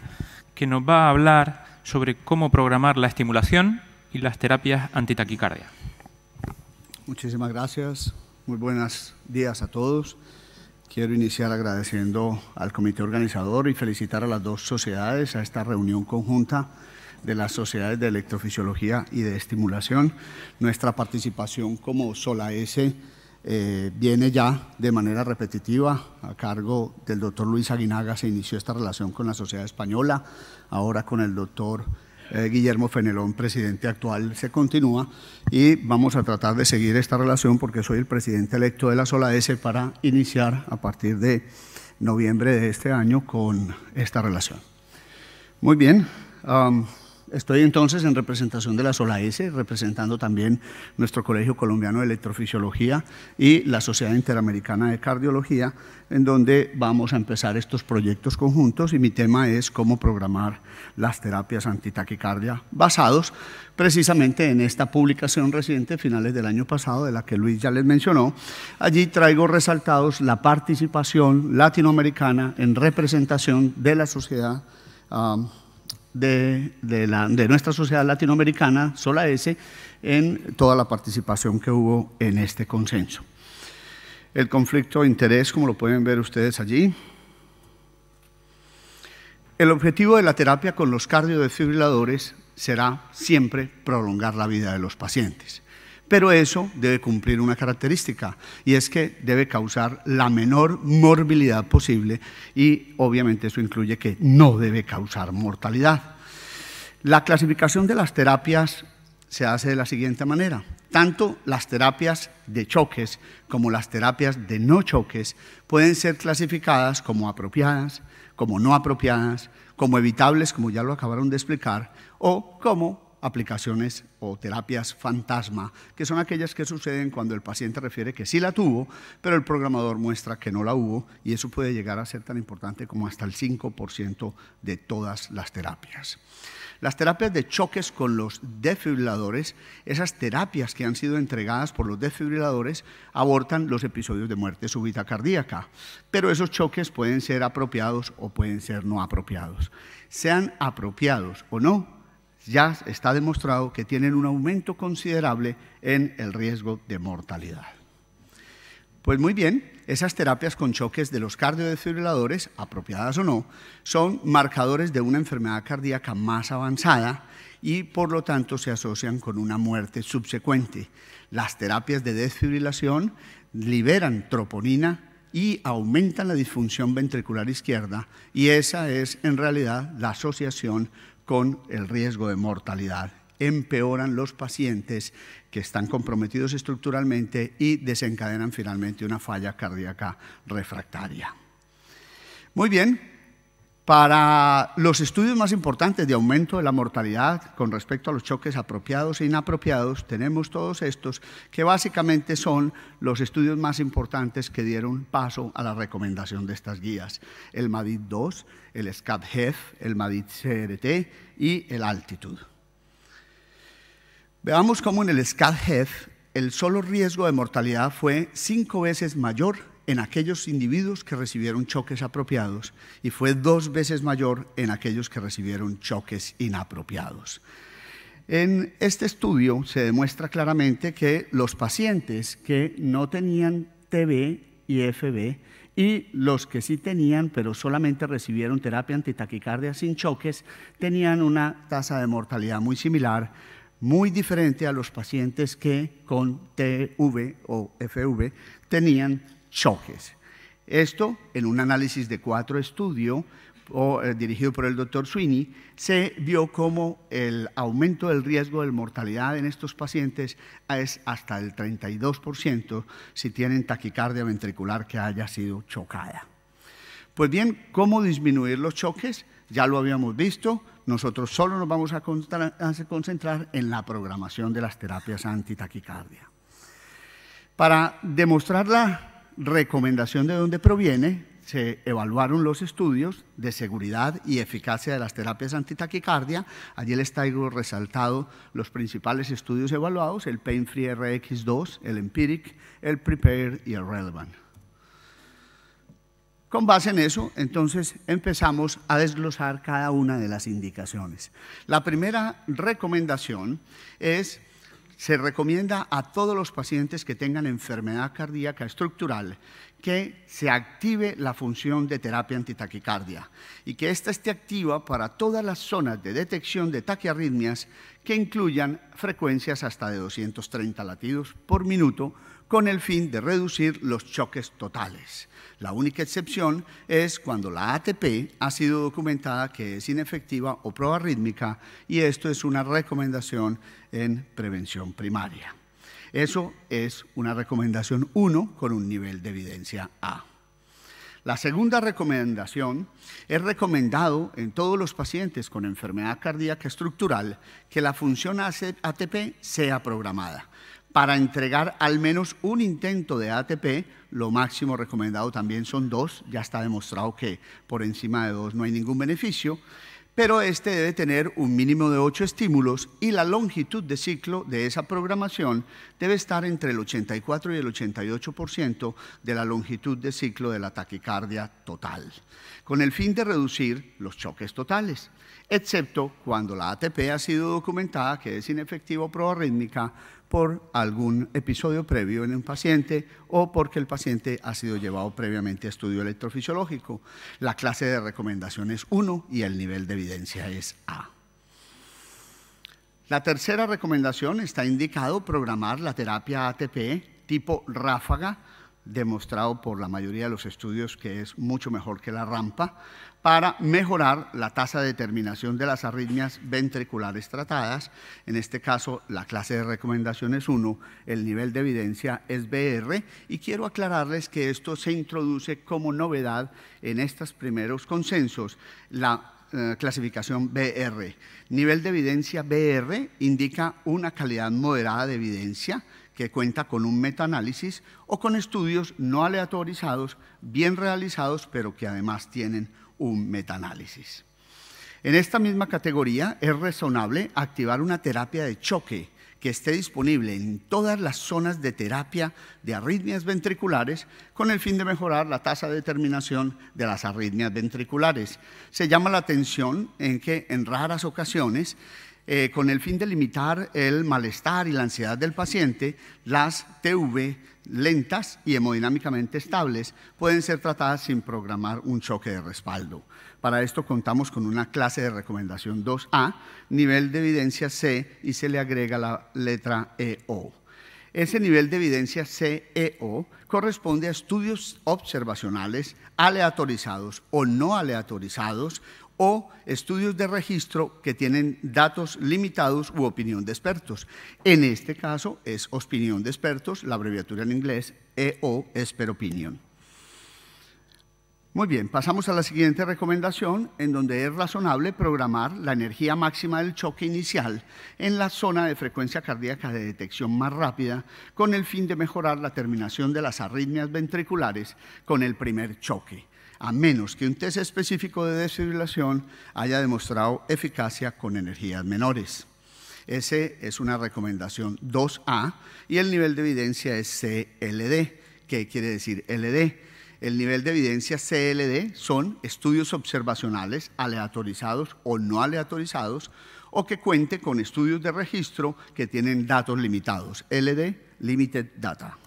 que nos va a hablar sobre cómo programar la estimulación y las terapias antitaquicardia. Muchísimas gracias. Muy buenos días a todos. Quiero iniciar agradeciendo al comité organizador y felicitar a las dos sociedades a esta reunión conjunta de las sociedades de electrofisiología y de estimulación. Nuestra participación como Sola S eh, viene ya de manera repetitiva a cargo del doctor Luis Aguinaga. Se inició esta relación con la Sociedad Española, ahora con el doctor eh, Guillermo Fenelón, presidente actual, se continúa y vamos a tratar de seguir esta relación porque soy el presidente electo de la Sola S para iniciar a partir de noviembre de este año con esta relación. Muy bien. Estoy entonces en representación de la S, representando también nuestro Colegio Colombiano de Electrofisiología y la Sociedad Interamericana de Cardiología, en donde vamos a empezar estos proyectos conjuntos y mi tema es cómo programar las terapias antitaquicardia basados precisamente en esta publicación reciente, finales del año pasado, de la que Luis ya les mencionó. Allí traigo resaltados la participación latinoamericana en representación de la sociedad ah, de, nuestra sociedad latinoamericana, sola ese en toda la participación que hubo en este consenso. El conflicto de interés, como lo pueden ver ustedes allí. El objetivo de la terapia con los cardiodefibriladores será siempre prolongar la vida de los pacientes. Pero eso debe cumplir una característica y es que debe causar la menor morbilidad posible y obviamente eso incluye que no debe causar mortalidad. La clasificación de las terapias se hace de la siguiente manera. Tanto las terapias de choques como las terapias de no choques pueden ser clasificadas como apropiadas, como no apropiadas, como evitables, como ya lo acabaron de explicar, o como aplicaciones o terapias fantasma, que son aquellas que suceden cuando el paciente refiere que sí la tuvo, pero el programador muestra que no la hubo y eso puede llegar a ser tan importante como hasta el 5% de todas las terapias. Las terapias de choques con los defibriladores, esas terapias que han sido entregadas por los defibriladores, abortan los episodios de muerte súbita cardíaca, pero esos choques pueden ser apropiados o pueden ser no apropiados. Sean apropiados o no, ya está demostrado que tienen un aumento considerable en el riesgo de mortalidad. Pues muy bien, esas terapias con choques de los cardiodefibriladores, apropiadas o no, son marcadores de una enfermedad cardíaca más avanzada y por lo tanto se asocian con una muerte subsecuente. Las terapias de desfibrilación liberan troponina y aumentan la disfunción ventricular izquierda y esa es en realidad la asociación con el riesgo de mortalidad. Empeoran los pacientes que están comprometidos estructuralmente y desencadenan finalmente una falla cardíaca refractaria. Muy bien, para los estudios más importantes de aumento de la mortalidad con respecto a los choques apropiados e inapropiados, tenemos todos estos que básicamente son los estudios más importantes que dieron paso a la recomendación de estas guías. El MADID 2, el SCAD-HEF, el MADIT crt y el Altitud. Veamos cómo en el SCAD-HEF el solo riesgo de mortalidad fue cinco veces mayor en aquellos individuos que recibieron choques apropiados y fue dos veces mayor en aquellos que recibieron choques inapropiados. En este estudio se demuestra claramente que los pacientes que no tenían TB y FB y los que sí tenían, pero solamente recibieron terapia antitaquicardia sin choques, tenían una tasa de mortalidad muy similar, muy diferente a los pacientes que con TV o FV tenían choques. Esto en un análisis de cuatro estudios o eh, dirigido por el doctor Sweeney, se vio como el aumento del riesgo de mortalidad en estos pacientes es hasta el 32% si tienen taquicardia ventricular que haya sido chocada. Pues bien, ¿cómo disminuir los choques? Ya lo habíamos visto, nosotros solo nos vamos a concentrar en la programación de las terapias antitaquicardia. Para demostrar la recomendación de dónde proviene, se evaluaron los estudios de seguridad y eficacia de las terapias antitaquicardia. Allí les traigo resaltado los principales estudios evaluados, el PAINFREE Free RX2, el Empiric, el Prepare y el Relevant. Con base en eso, entonces empezamos a desglosar cada una de las indicaciones. La primera recomendación es se recomienda a todos los pacientes que tengan enfermedad cardíaca estructural que se active la función de terapia antitaquicardia y que ésta esté activa para todas las zonas de detección de taquiarritmias que incluyan frecuencias hasta de 230 latidos por minuto con el fin de reducir los choques totales. La única excepción es cuando la ATP ha sido documentada que es inefectiva o prueba rítmica y esto es una recomendación en prevención primaria. Eso es una recomendación 1 con un nivel de evidencia A. La segunda recomendación es recomendado en todos los pacientes con enfermedad cardíaca estructural que la función ATP sea programada para entregar al menos un intento de ATP, lo máximo recomendado también son dos, ya está demostrado que por encima de dos no hay ningún beneficio, pero este debe tener un mínimo de ocho estímulos y la longitud de ciclo de esa programación debe estar entre el 84 y el 88% de la longitud de ciclo de la taquicardia total, con el fin de reducir los choques totales, excepto cuando la ATP ha sido documentada que es inefectiva o rítmica por algún episodio previo en un paciente o porque el paciente ha sido llevado previamente a estudio electrofisiológico. La clase de recomendación es 1 y el nivel de evidencia es A. La tercera recomendación está indicado programar la terapia ATP tipo ráfaga demostrado por la mayoría de los estudios que es mucho mejor que la rampa, para mejorar la tasa de determinación de las arritmias ventriculares tratadas, en este caso la clase de recomendación es 1, el nivel de evidencia es BR, y quiero aclararles que esto se introduce como novedad en estos primeros consensos, la eh, clasificación BR. Nivel de evidencia BR indica una calidad moderada de evidencia, que cuenta con un metaanálisis o con estudios no aleatorizados, bien realizados, pero que además tienen un metaanálisis. En esta misma categoría es razonable activar una terapia de choque que esté disponible en todas las zonas de terapia de arritmias ventriculares con el fin de mejorar la tasa de terminación de las arritmias ventriculares. Se llama la atención en que en raras ocasiones eh, con el fin de limitar el malestar y la ansiedad del paciente, las TV lentas y hemodinámicamente estables pueden ser tratadas sin programar un choque de respaldo. Para esto contamos con una clase de recomendación 2A, nivel de evidencia C y se le agrega la letra EO. Ese nivel de evidencia CEO corresponde a estudios observacionales aleatorizados o no aleatorizados o estudios de registro que tienen datos limitados u opinión de expertos. En este caso es opinión de expertos, la abreviatura en inglés EO es opinion. Muy bien, pasamos a la siguiente recomendación, en donde es razonable programar la energía máxima del choque inicial en la zona de frecuencia cardíaca de detección más rápida, con el fin de mejorar la terminación de las arritmias ventriculares con el primer choque a menos que un test específico de desfibrilación haya demostrado eficacia con energías menores. Ese es una recomendación 2A y el nivel de evidencia es CLD. ¿Qué quiere decir LD? El nivel de evidencia CLD son estudios observacionales aleatorizados o no aleatorizados o que cuente con estudios de registro que tienen datos limitados, LD Limited Data.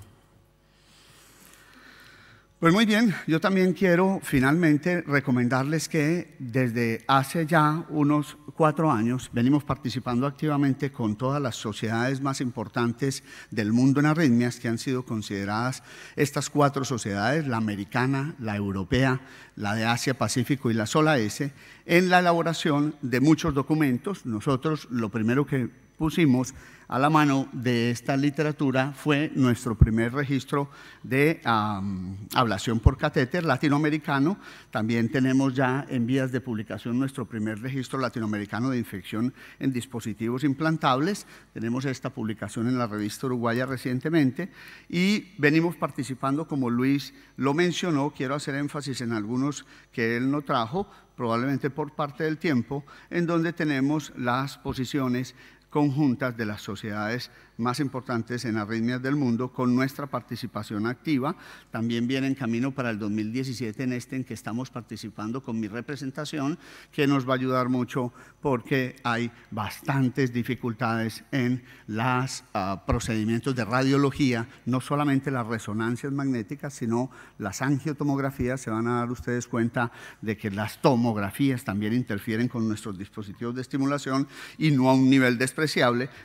Pues muy bien, yo también quiero finalmente recomendarles que desde hace ya unos cuatro años venimos participando activamente con todas las sociedades más importantes del mundo en arritmias que han sido consideradas estas cuatro sociedades, la americana, la europea, la de Asia Pacífico y la sola S, en la elaboración de muchos documentos. Nosotros lo primero que pusimos a la mano de esta literatura fue nuestro primer registro de ablación por catéter latinoamericano. También tenemos ya en vías de publicación nuestro primer registro latinoamericano de infección en dispositivos implantables. Tenemos esta publicación en la revista Uruguaya recientemente y venimos participando, como Luis lo mencionó, quiero hacer énfasis en algunos que él no trajo, probablemente por parte del tiempo, en donde tenemos las posiciones conjuntas de las sociedades más importantes en arritmias del mundo con nuestra participación activa. También viene en camino para el 2017 en este en que estamos participando con mi representación, que nos va a ayudar mucho porque hay bastantes dificultades en los ah, procedimientos de radiología, no solamente las resonancias magnéticas, sino las angiotomografías. Se van a dar ustedes cuenta de que las tomografías también interfieren con nuestros dispositivos de estimulación y no a un nivel de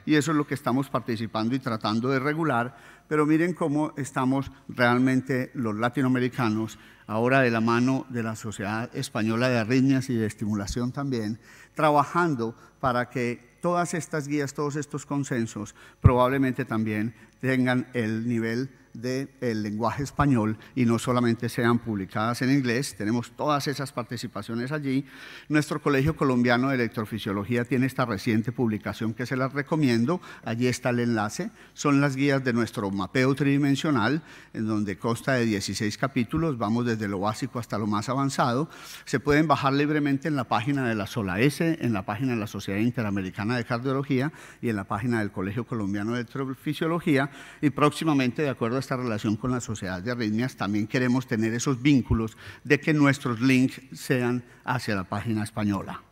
y eso es lo que estamos participando y tratando de regular, pero miren cómo estamos realmente los latinoamericanos, ahora de la mano de la Sociedad Española de arriñas y de Estimulación también, trabajando para que todas estas guías, todos estos consensos probablemente también tengan el nivel del lenguaje español y no solamente sean publicadas en inglés. Tenemos todas esas participaciones allí. Nuestro Colegio Colombiano de Electrofisiología tiene esta reciente publicación que se las recomiendo. Allí está el enlace. Son las guías de nuestro mapeo tridimensional, en donde consta de 16 capítulos. Vamos desde lo básico hasta lo más avanzado. Se pueden bajar libremente en la página de la Sola S, en la página de la Sociedad Interamericana de Cardiología y en la página del Colegio Colombiano de Electrofisiología. Y próximamente, de acuerdo a esta relación con la sociedad de arritmias, también queremos tener esos vínculos de que nuestros links sean hacia la página española.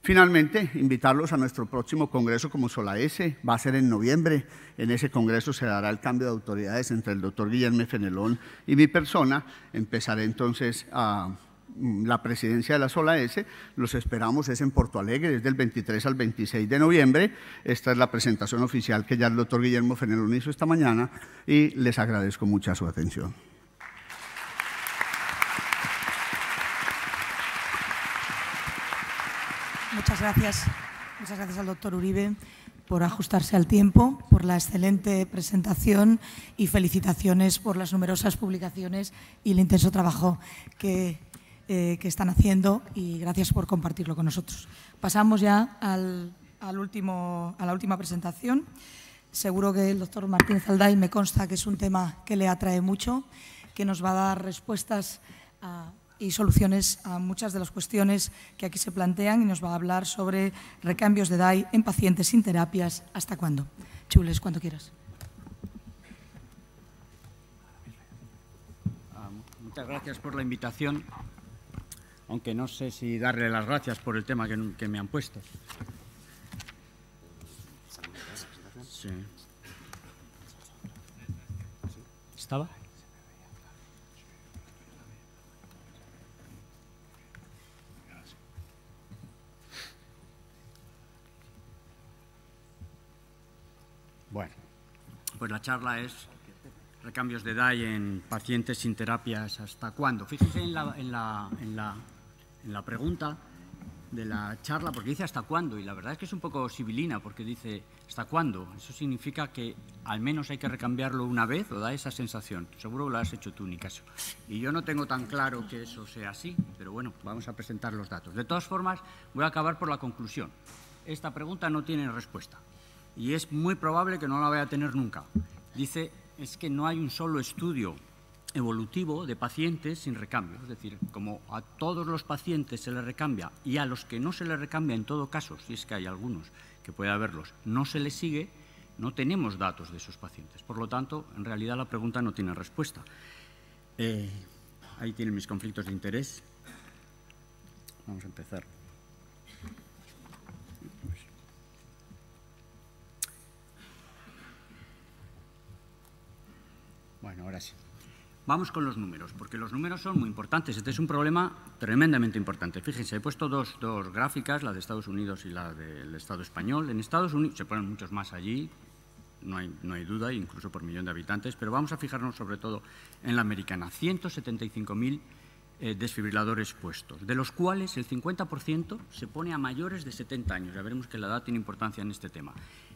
Finalmente, invitarlos a nuestro próximo congreso como S, va a ser en noviembre. En ese congreso se dará el cambio de autoridades entre el doctor Guillermo Fenelón y mi persona. Empezaré entonces a Mm, la presidencia de la Sola S. Los esperamos, es en Porto Alegre, desde el 23 al 26 de noviembre. Esta es la presentación oficial que ya el doctor Guillermo Fenelón hizo esta mañana y les agradezco mucho su atención. Muchas gracias. Muchas gracias al doctor Uribe por ajustarse al tiempo, por la excelente presentación y felicitaciones por las numerosas publicaciones y el intenso trabajo que eh, que están haciendo y gracias por compartirlo con nosotros. Pasamos ya al, último, a la última presentación. Seguro que el doctor Martín Zalday me consta que es un tema que le atrae mucho, que nos va a dar respuestas ah, y soluciones a muchas de las cuestiones que aquí se plantean y nos va a hablar sobre recambios de DAI en pacientes sin terapias. ¿Hasta cuándo? Chules, cuando quieras. Ah, muchas gracias por la invitación aunque no sé si darle las gracias por el tema que, me han puesto. ¿Estaba? Bueno, pues la charla es recambios de DAI en pacientes sin terapias, ¿hasta cuándo? Fíjense en la en la pregunta de la charla, porque dice hasta cuándo, y la verdad es que es un poco sibilina, porque dice hasta cuándo. Eso significa que al menos hay que recambiarlo una vez, o da esa sensación. Seguro lo has hecho tú, Nicaso. Y yo no tengo tan claro que eso sea así, pero bueno, vamos a presentar los datos. De todas formas, voy a acabar por la conclusión. Esta pregunta no tiene respuesta, y es muy probable que no la vaya a tener nunca. Dice, es que no hay un solo estudio evolutivo de pacientes sin recambio. Es decir, como a todos los pacientes se les recambia y a los que no se les recambia en todo caso, si es que hay algunos que pueda haberlos, no se les sigue, no tenemos datos de esos pacientes. Por lo tanto, en realidad la pregunta no tiene respuesta. Eh, ahí tienen mis conflictos de interés. Vamos a empezar. Bueno, ahora sí. Vamos con los números, porque los números son muy importantes. Este es un problema tremendamente importante. Fíjense, he puesto dos, gráficas, la de Estados Unidos y la del Estado español. En Estados Unidos se ponen muchos más allí, no hay, duda, incluso por millón de habitantes, pero vamos a fijarnos sobre todo en la americana. 175.000 eh, desfibriladores puestos, de los cuales el 50% se pone a mayores de 70 años. Ya veremos que la edad tiene importancia en este tema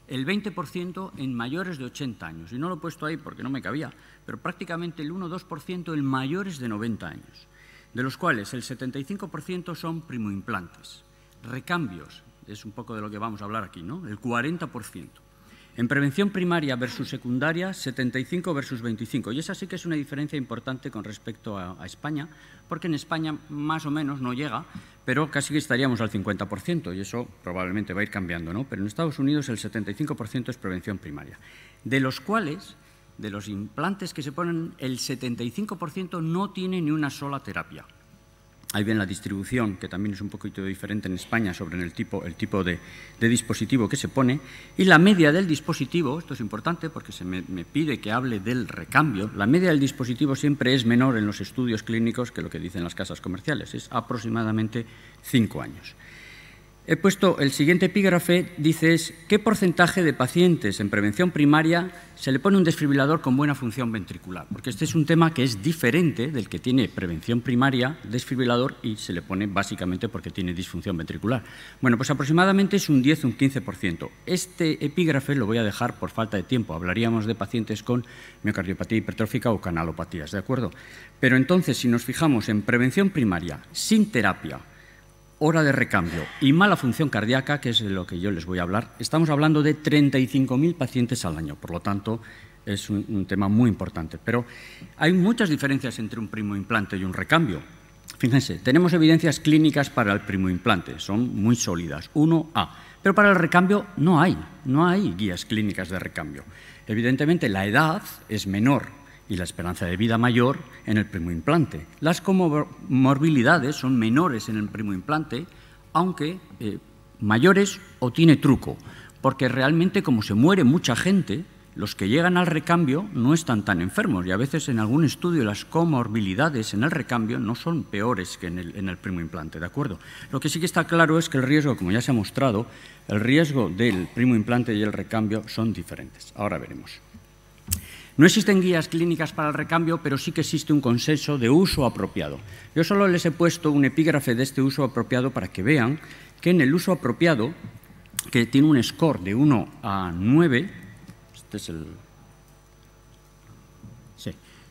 el 20% en mayores de 80 años. Y no lo he puesto ahí porque no me cabía, pero prácticamente el 1-2% en mayores de 90 años, de los cuales el 75% son primoimplantes. Recambios, es un poco de lo que vamos a hablar aquí, ¿no? El 40%. En prevención primaria versus secundaria, 75 versus 25. Y esa sí que es una diferencia importante con respecto a, a España, porque en España más o menos no llega, pero casi que estaríamos al 50%, y eso probablemente va a ir cambiando, ¿no? Pero en Estados Unidos el 75% es prevención primaria, de los cuales, de los implantes que se ponen, el 75% no tiene ni una sola terapia. Ahí ven la distribución, que también es un poquito diferente en España sobre el tipo, de, dispositivo que se pone. Y la media del dispositivo, esto es importante porque se me, pide que hable del recambio, la media del dispositivo siempre es menor en los estudios clínicos que lo que dicen las casas comerciales, es aproximadamente cinco años. He puesto el siguiente epígrafe, dice ¿qué porcentaje de pacientes en prevención primaria se le pone un desfibrilador con buena función ventricular? Porque este es un tema que es diferente del que tiene prevención primaria, desfibrilador, y se le pone básicamente porque tiene disfunción ventricular. Bueno, pues aproximadamente es un 10, un 15%. Este epígrafe lo voy a dejar por falta de tiempo. Hablaríamos de pacientes con miocardiopatía hipertrófica o canalopatías, ¿de acuerdo? Pero entonces, si nos fijamos en prevención primaria, sin terapia, hora de recambio y mala función cardíaca, que es de lo que yo les voy a hablar, estamos hablando de 35.000 pacientes al año, por lo tanto es un, tema muy importante. Pero hay muchas diferencias entre un primo implante y un recambio. Fíjense, tenemos evidencias clínicas para el primo implante, son muy sólidas, 1A, pero para el recambio no hay, no hay guías clínicas de recambio. Evidentemente la edad es menor y la esperanza de vida mayor en el primo implante. Las comorbilidades son menores en el primo implante, aunque eh, mayores o tiene truco, porque realmente como se muere mucha gente, los que llegan al recambio no están tan enfermos y a veces en algún estudio las comorbilidades en el recambio no son peores que en el, en el primo implante, ¿de acuerdo? Lo que sí que está claro es que el riesgo, como ya se ha mostrado, el riesgo del primo implante y el recambio son diferentes. Ahora veremos. No existen guías clínicas para el recambio, pero sí que existe un consenso de uso apropiado. Yo solo les he puesto un epígrafe de este uso apropiado para que vean que en el uso apropiado, que tiene un score de 1 a 9, este es el...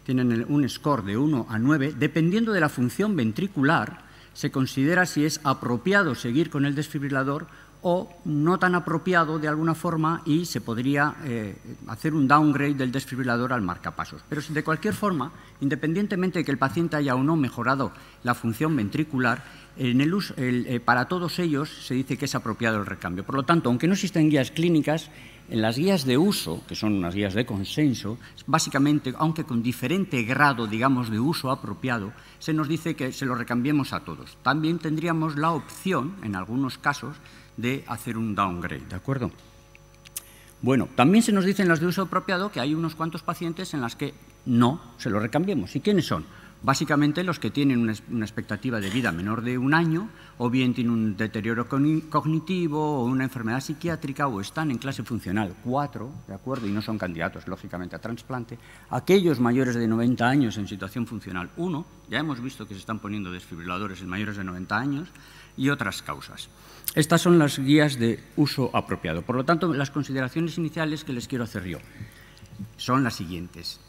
tienen un score de 1 a 9, dependiendo de la función ventricular, se considera si es apropiado seguir con el desfibrilador o no tan apropiado de alguna forma y se podría eh, hacer un downgrade del desfibrilador al marcapasos. Pero de cualquier forma, independientemente de que el paciente haya o no mejorado la función ventricular, eh, para todos ellos se dice que es apropiado el recambio. Por lo tanto, aunque no existen guías clínicas, en las guías de uso, que son unas guías de consenso, básicamente, aunque con diferente grado, digamos, de uso apropiado, se nos dice que se lo recambiemos a todos. También tendríamos la opción, en algunos casos, de hacer un downgrade, ¿de acuerdo? Bueno, también se nos dice en las de uso apropiado que hay unos cuantos pacientes en las que no se lo recambiemos. ¿Y quiénes son? Básicamente los que tienen una expectativa de vida menor de un año, o bien tienen un deterioro cognitivo, o una enfermedad psiquiátrica, o están en clase funcional 4, ¿de acuerdo? Y no son candidatos, lógicamente, a trasplante. Aquellos mayores de 90 años en situación funcional 1, ya hemos visto que se están poniendo desfibriladores en mayores de 90 años, y otras causas. Estas son las guías de uso apropiado. Por lo tanto, las consideraciones iniciales que les quiero hacer yo son las siguientes.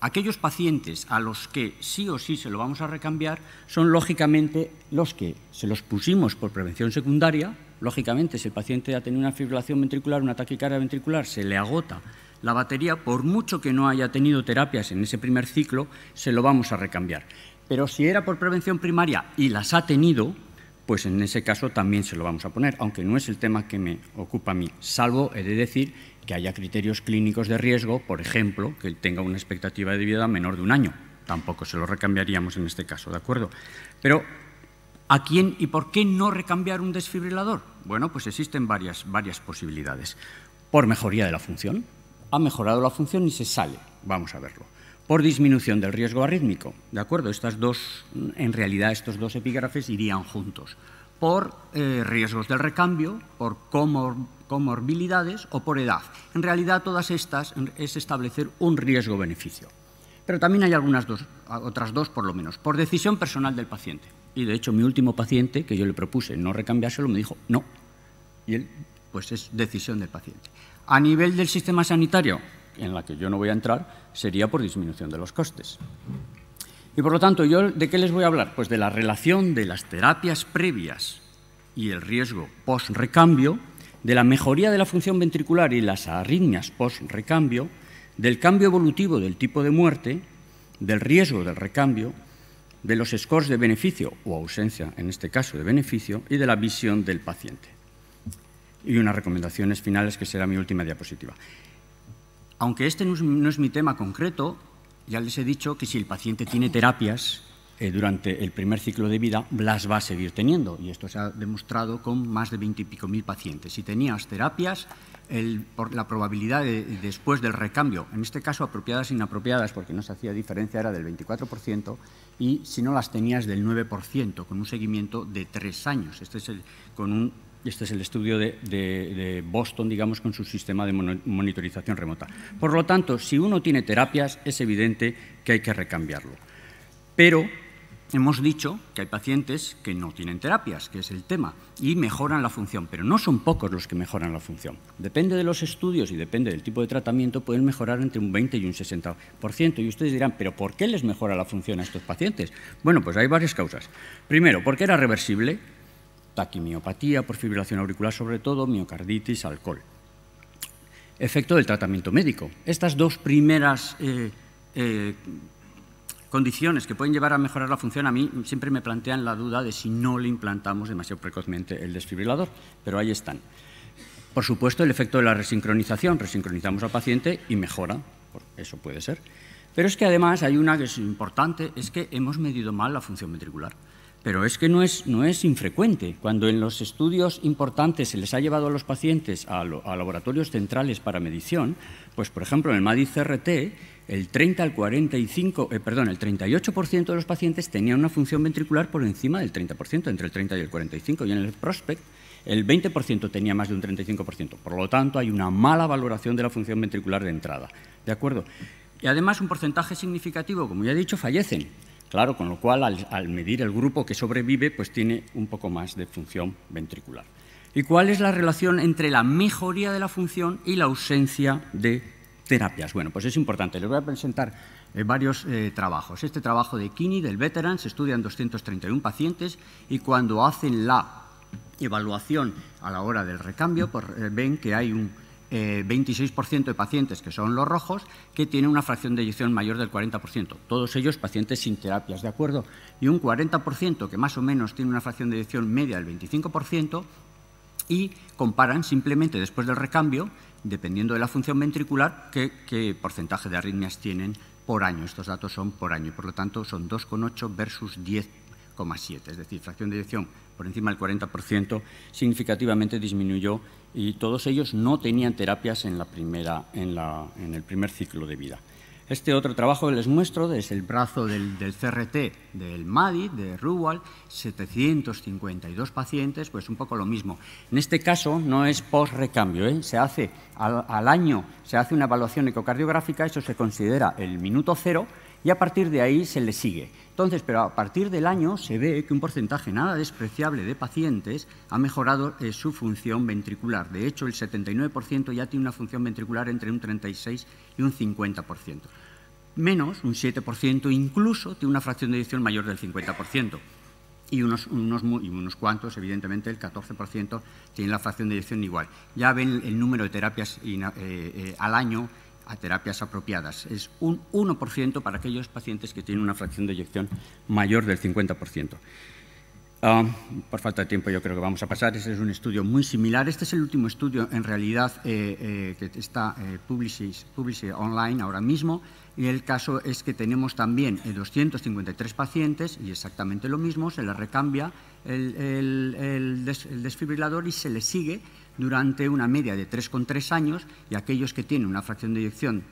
Aquellos pacientes a los que sí o sí se lo vamos a recambiar son lógicamente los que se los pusimos por prevención secundaria. Lógicamente, si el paciente ha tenido una fibrilación ventricular, una taquicardia ventricular, se le agota la batería, por mucho que no haya tenido terapias en ese primer ciclo, se lo vamos a recambiar. Pero si era por prevención primaria y las ha tenido, pues en ese caso también se lo vamos a poner, aunque no es el tema que me ocupa a mí, salvo he de decir que haya criterios clínicos de riesgo, por ejemplo, que tenga una expectativa de vida menor de un año. Tampoco se lo recambiaríamos en este caso, ¿de acuerdo? Pero, ¿a quién y por qué no recambiar un desfibrilador? Bueno, pues existen varias posibilidades. Por mejoría de la función. Ha mejorado la función y se sale. Vamos a verlo por disminución del riesgo arrítmico. ¿De acuerdo? Estas dos, en realidad, estos dos epígrafes irían juntos. Por eh, riesgos del recambio, por comorbilidades o por edad. En realidad, todas estas es establecer un riesgo-beneficio. Pero también hay algunas dos, otras dos, por lo menos, por decisión personal del paciente. Y de hecho, mi último paciente, que yo le propuse no recambiárselo, me dijo no. Y él, pues es decisión del paciente. A nivel del sistema sanitario, en la que yo no voy a entrar, sería por disminución de los costes. Y por lo tanto, ¿yo de qué les voy a hablar? Pues de la relación de las terapias previas y el riesgo post-recambio, de la mejoría de la función ventricular y las arritmias post-recambio, del cambio evolutivo del tipo de muerte, del riesgo del recambio, de los scores de beneficio o ausencia, en este caso de beneficio, y de la visión del paciente. Y unas recomendaciones finales que será mi última diapositiva. Aunque este no es, mi tema concreto, ya les he dicho que si el paciente tiene terapias eh, durante el primer ciclo de vida, las va a seguir teniendo. Y esto se ha demostrado con más de 20 y pico mil pacientes. Si tenías terapias, la probabilidad después del recambio, en este caso apropiadas e inapropiadas, porque no se hacía diferencia, era del 24%, y si no las tenías del 9%, con un seguimiento de tres años. Este es con un este es el estudio de, de Boston, digamos, con su sistema de monitorización remota. Por lo tanto, si uno tiene terapias, es evidente que hay que recambiarlo. Pero hemos dicho que hay pacientes que no tienen terapias, que es el tema, y mejoran la función, pero no son pocos los que mejoran la función. Depende de los estudios y depende del tipo de tratamiento, pueden mejorar entre un 20 y un 60%. Y ustedes dirán, ¿pero por qué les mejora la función a estos pacientes? Bueno, pues hay varias causas. Primero, porque era reversible, taquimiopatía por fibrilación auricular sobre todo, miocarditis, alcohol. Efecto del tratamiento médico. Estas dos primeras eh, eh, condiciones que pueden llevar a mejorar la función a mí siempre me plantean la duda de si no le implantamos demasiado precozmente el desfibrilador, pero ahí están. Por supuesto, el efecto de la resincronización, resincronizamos al paciente y mejora, eso puede ser. Pero es que además hay una que es importante, es que hemos medido mal la función ventricular pero es que no es, no es infrecuente. Cuando en los estudios importantes se les ha llevado a los pacientes a, laboratorios centrales para medición, pues por ejemplo en el MADI-CRT, el 30 al 45, eh, perdón, el 38% de los pacientes tenían una función ventricular por encima del 30%, entre el 30 y el 45, y en el Prospect el 20% tenía más de un 35%. Por lo tanto, hay una mala valoración de la función ventricular de entrada, ¿de acuerdo? Y además un porcentaje significativo, como ya he dicho, fallecen Claro, con lo cual al, medir el grupo que sobrevive, pues tiene un poco más de función ventricular. ¿Y cuál es la relación entre la mejoría de la función y la ausencia de terapias? Bueno, pues es importante. Les voy a presentar eh, varios eh, trabajos. Este trabajo de Kini, del Veterans, estudian 231 pacientes y cuando hacen la evaluación a la hora del recambio, pues, eh, ven que hay un 26% eh, de pacientes, que son los rojos, que tienen una fracción de eyección mayor del 40%. Todos ellos pacientes sin terapias, ¿de acuerdo? Y un 40% que más o menos tiene una fracción de eyección media del 25%, y comparan simplemente después del recambio, dependiendo de la función ventricular, qué, porcentaje de arritmias tienen por año. Estos datos son por año y, por lo tanto, son 2,8 versus 10,7, es decir, fracción de eyección por encima del 40%, significativamente disminuyó y todos ellos no tenían terapias en, la primera, en, la, el primer ciclo de vida. Este otro trabajo que les muestro es el brazo del, CRT del MADI, de Ruwal, 752 pacientes, pues un poco lo mismo. En este caso no es post-recambio, ¿eh? se hace al, al, año, se hace una evaluación ecocardiográfica, eso se considera el minuto cero y a partir de ahí se le sigue. Entonces, pero a partir del año se ve que un porcentaje nada despreciable de pacientes ha mejorado eh, su función ventricular. De hecho, el 79% ya tiene una función ventricular entre un 36 y un 50%. Menos, un 7% incluso, tiene una fracción de edición mayor del 50%. Y unos, unos, unos cuantos, evidentemente, el 14% tiene la fracción de edición igual. Ya ven el número de terapias eh, eh, al año a terapias apropiadas. Es un 1% para aquellos pacientes que tienen una fracción de eyección mayor del 50%. Ah, por falta de tiempo yo creo que vamos a pasar. Este es un estudio muy similar. Este es el último estudio, en realidad, eh, eh, que está eh, publicado online ahora mismo. Y el caso es que tenemos también 253 eh, pacientes y exactamente lo mismo, se les recambia el, el desfibrilador y se le sigue durante una media de 3,3 años y aquellos que tienen una fracción de eyección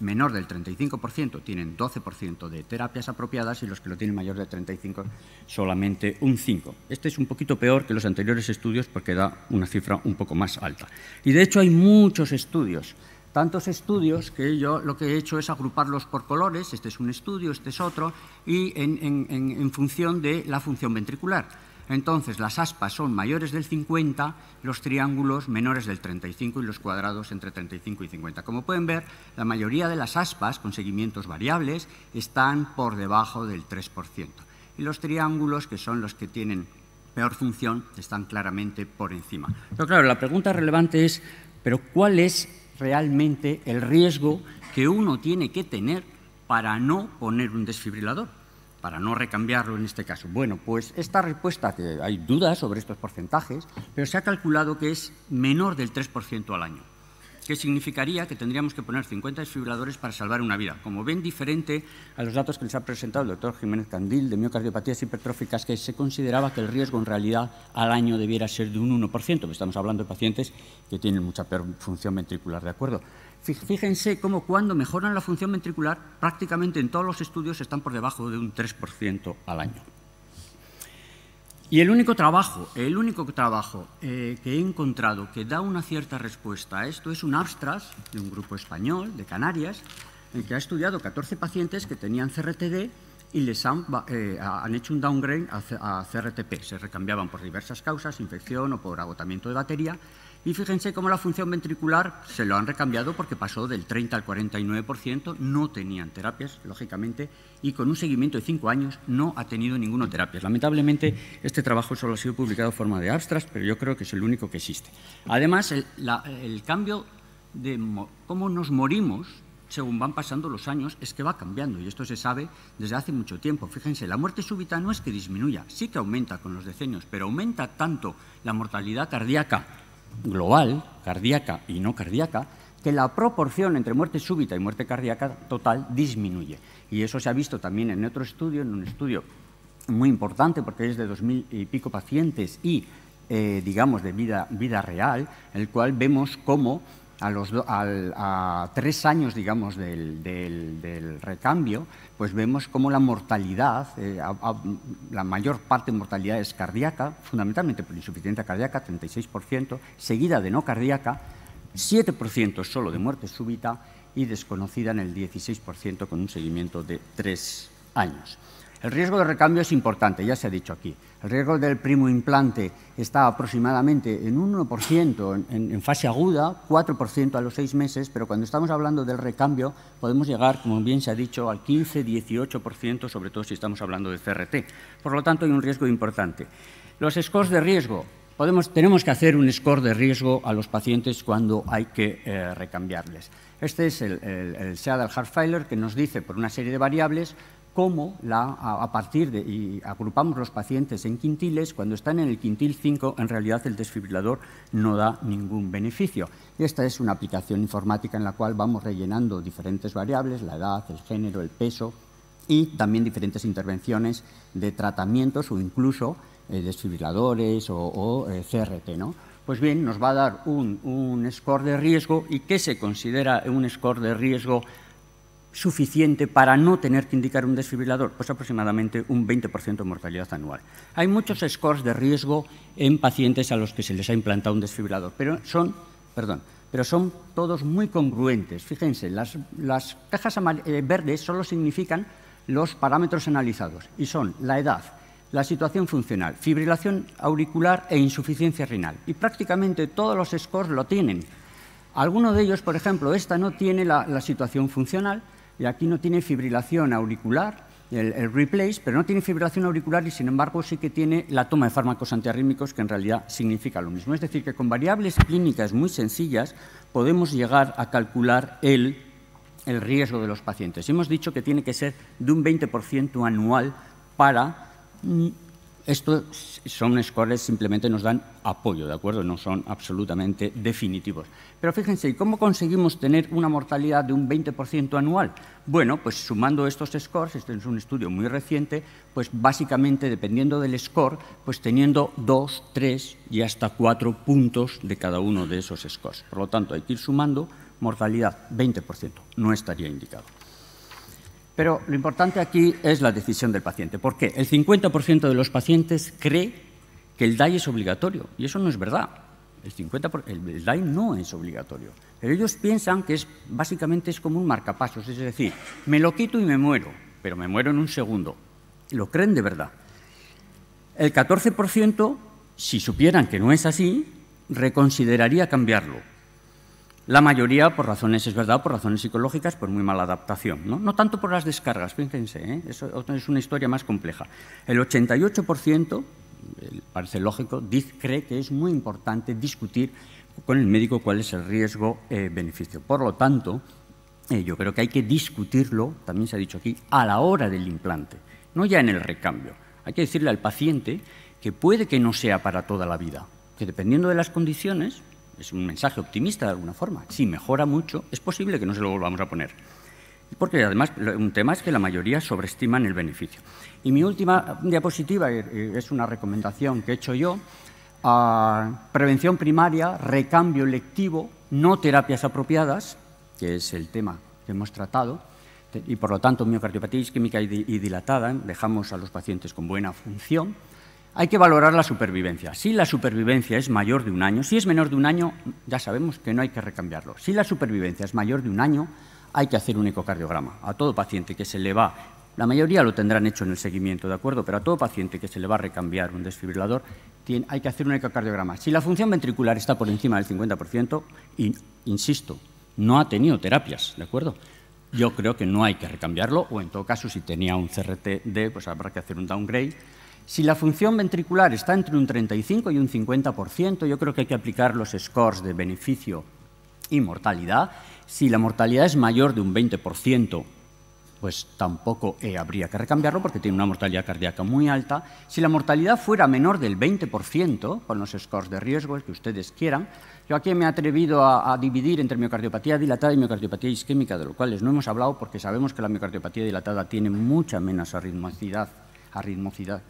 menor del 35% tienen 12% de terapias apropiadas y los que lo tienen mayor del 35 solamente un 5. Este es un poquito peor que los anteriores estudios porque da una cifra un poco más alta. Y de hecho hay muchos estudios, tantos estudios que yo lo que he hecho es agruparlos por colores, este es un estudio, este es otro, y en función de la función ventricular. Entonces, las aspas son mayores del 50, los triángulos menores del 35 y los cuadrados entre 35 y 50. Como pueden ver, la mayoría de las aspas con seguimientos variables están por debajo del 3%. Y los triángulos, que son los que tienen peor función, están claramente por encima. Pero claro, la pregunta relevante es, ¿pero cuál es realmente el riesgo que uno tiene que tener para no poner un desfibrilador? para no recambiarlo en este caso? Bueno, pues esta respuesta, que hay dudas sobre estos porcentajes, pero se ha calculado que es menor del 3% al año, que significaría que tendríamos que poner 50 desfibriladores para salvar una vida. Como ven, diferente a los datos que les ha presentado el doctor Jiménez Candil de miocardiopatías hipertróficas, que se consideraba que el riesgo en realidad al año debiera ser de un 1%, estamos hablando de pacientes que tienen mucha función ventricular, ¿de acuerdo? Fíjense cómo cuando mejoran la función ventricular, prácticamente en todos los estudios están por debajo de un 3% al año. Y el único trabajo, el único trabajo eh, que he encontrado que da una cierta respuesta a esto es un abstract de un grupo español, de Canarias, en que ha estudiado 14 pacientes que tenían CRTD y les eh, han, hecho un downgrade a CRTP. Se recambiaban por diversas causas, infección o por agotamiento de batería, y fíjense cómo la función ventricular se lo han recambiado porque pasó del 30 al 49%, no tenían terapias, lógicamente, y con un seguimiento de cinco años no ha tenido ninguna terapia. Lamentablemente, este trabajo solo ha sido publicado en forma de abstract, pero yo creo que es el único que existe. Además, el, el cambio de cómo nos morimos según van pasando los años es que va cambiando y esto se sabe desde hace mucho tiempo. Fíjense, la muerte súbita no es que disminuya, sí que aumenta con los decenios, pero aumenta tanto la mortalidad cardíaca global, cardíaca y no cardíaca, que la proporción entre muerte súbita y muerte cardíaca total disminuye. Y eso se ha visto también en otro estudio, en un estudio muy importante porque es de dos mil y pico pacientes y, eh, digamos, de vida, vida real, en el cual vemos cómo a, tres años, digamos, del, recambio, pues vemos como la mortalidad, eh, la mayor parte de mortalidad es cardíaca, fundamentalmente por insuficiencia cardíaca, 36%, seguida de no cardíaca, 7% solo de muerte súbita y desconocida en el 16% con un seguimiento de tres años. El riesgo de recambio es importante, ya se ha dicho aquí. El riesgo del primo implante está aproximadamente en un 1% en, fase aguda, 4% a los seis meses, pero cuando estamos hablando del recambio podemos llegar, como bien se ha dicho, al 15-18%, sobre todo si estamos hablando de CRT. Por lo tanto, hay un riesgo importante. Los scores de riesgo. Podemos, tenemos que hacer un score de riesgo a los pacientes cuando hay que eh, recambiarles. Este es el, SEADAL Heart que nos dice, por una serie de variables, cómo a, partir de, y agrupamos los pacientes en quintiles, cuando están en el quintil 5, en realidad el desfibrilador no da ningún beneficio. esta es una aplicación informática en la cual vamos rellenando diferentes variables, la edad, el género, el peso, y también diferentes intervenciones de tratamientos o incluso eh, desfibriladores o, eh, CRT, ¿no? Pues bien, nos va a dar un, un score de riesgo y qué se considera un score de riesgo suficiente para no tener que indicar un desfibrilador? Pues aproximadamente un 20% de mortalidad anual. Hay muchos scores de riesgo en pacientes a los que se les ha implantado un desfibrilador, pero son, perdón, pero son todos muy congruentes. Fíjense, las, cajas eh, verdes solo significan los parámetros analizados y son la edad, la situación funcional, fibrilación auricular e insuficiencia renal. Y prácticamente todos los scores lo tienen. Algunos de ellos, por ejemplo, esta no tiene la situación funcional, y aquí no tiene fibrilación auricular, el, replace, pero no tiene fibrilación auricular y sin embargo sí que tiene la toma de fármacos antiarrítmicos, que en realidad significa lo mismo. Es decir, que con variables clínicas muy sencillas podemos llegar a calcular el, el riesgo de los pacientes. Hemos dicho que tiene que ser de un 20% anual para estos son scores simplemente nos dan apoyo, ¿de acuerdo? No son absolutamente definitivos. Pero fíjense, ¿y cómo conseguimos tener una mortalidad de un 20% anual? Bueno, pues sumando estos scores, este es un estudio muy reciente, pues básicamente dependiendo del score, pues teniendo dos, tres y hasta cuatro puntos de cada uno de esos scores. Por lo tanto, hay que ir sumando mortalidad 20%, no estaría indicado. Pero lo importante aquí es la decisión del paciente. ¿Por qué? El 50% de los pacientes cree que el DAI es obligatorio y eso no es verdad. El, 50%, el DAI no es obligatorio. Pero ellos piensan que es, básicamente es como un marcapasos, es decir, me lo quito y me muero, pero me muero en un segundo. Lo creen de verdad. El 14%, si supieran que no es así, reconsideraría cambiarlo la mayoría por razones, es verdad, por razones psicológicas, por muy mala adaptación. No, tanto por las descargas, fíjense, ¿eh? eso es una historia más compleja. El 88%, parece lógico, cree que es muy importante discutir con el médico cuál es el riesgo-beneficio. Eh, por lo tanto, eh, yo creo que hay que discutirlo, también se ha dicho aquí, a la hora del implante, no ya en el recambio. Hay que decirle al paciente que puede que no sea para toda la vida, que dependiendo de las condiciones es un mensaje optimista de alguna forma. Si mejora mucho, es posible que no se lo volvamos a poner. Porque además un tema es que la mayoría sobreestiman el beneficio. Y mi última diapositiva eh, eh, es una recomendación que he hecho yo. prevención primaria, recambio lectivo, no terapias apropiadas, que es el tema que hemos tratado, y por lo tanto miocardiopatía isquémica y dilatada, dejamos a los pacientes con buena función. Hay que valorar la supervivencia. Si la supervivencia es mayor de un año, si es menor de un año, ya sabemos que no hay que recambiarlo. Si la supervivencia es mayor de un año, hay que hacer un ecocardiograma. A todo paciente que se le va, la mayoría lo tendrán hecho en el seguimiento, ¿de acuerdo? Pero a todo paciente que se le va a recambiar un desfibrilador, hay que hacer un ecocardiograma. Si la función ventricular está por encima del 50%, y, insisto, no ha tenido terapias, ¿de acuerdo? Yo creo que no hay que recambiarlo, o en todo caso, si tenía un CRTD, pues habrá que hacer un downgrade si la función ventricular está entre un 35 y un 50%, yo creo que hay que aplicar los scores de beneficio y mortalidad. Si la mortalidad es mayor de un 20%, pues tampoco eh, habría que recambiarlo porque tiene una mortalidad cardíaca muy alta. Si la mortalidad fuera menor del 20%, con los scores de riesgo, el que ustedes quieran, yo aquí me he atrevido a, dividir entre miocardiopatía dilatada y miocardiopatía isquémica, de lo cuales no hemos hablado porque sabemos que la miocardiopatía dilatada tiene mucha menos arritmosidad arritmocidad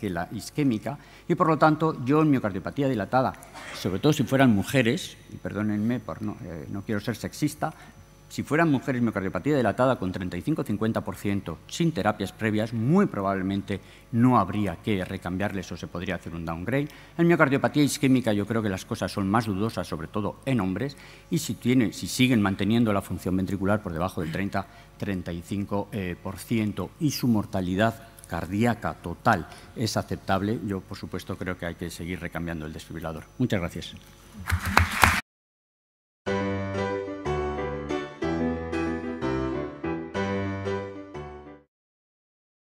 que la isquémica y por lo tanto yo en miocardiopatía dilatada, sobre todo si fueran mujeres, y perdónenme, por no, eh, no quiero ser sexista, si fueran mujeres miocardiopatía dilatada con 35-50% sin terapias previas, muy probablemente no habría que recambiarles o se podría hacer un downgrade. En miocardiopatía isquémica yo creo que las cosas son más dudosas, sobre todo en hombres, y si, si siguen manteniendo la función ventricular por debajo del 30-35% eh, y su mortalidad cardíaca total es aceptable, yo por supuesto creo que hay que seguir recambiando el desfibrilador. Muchas gracias.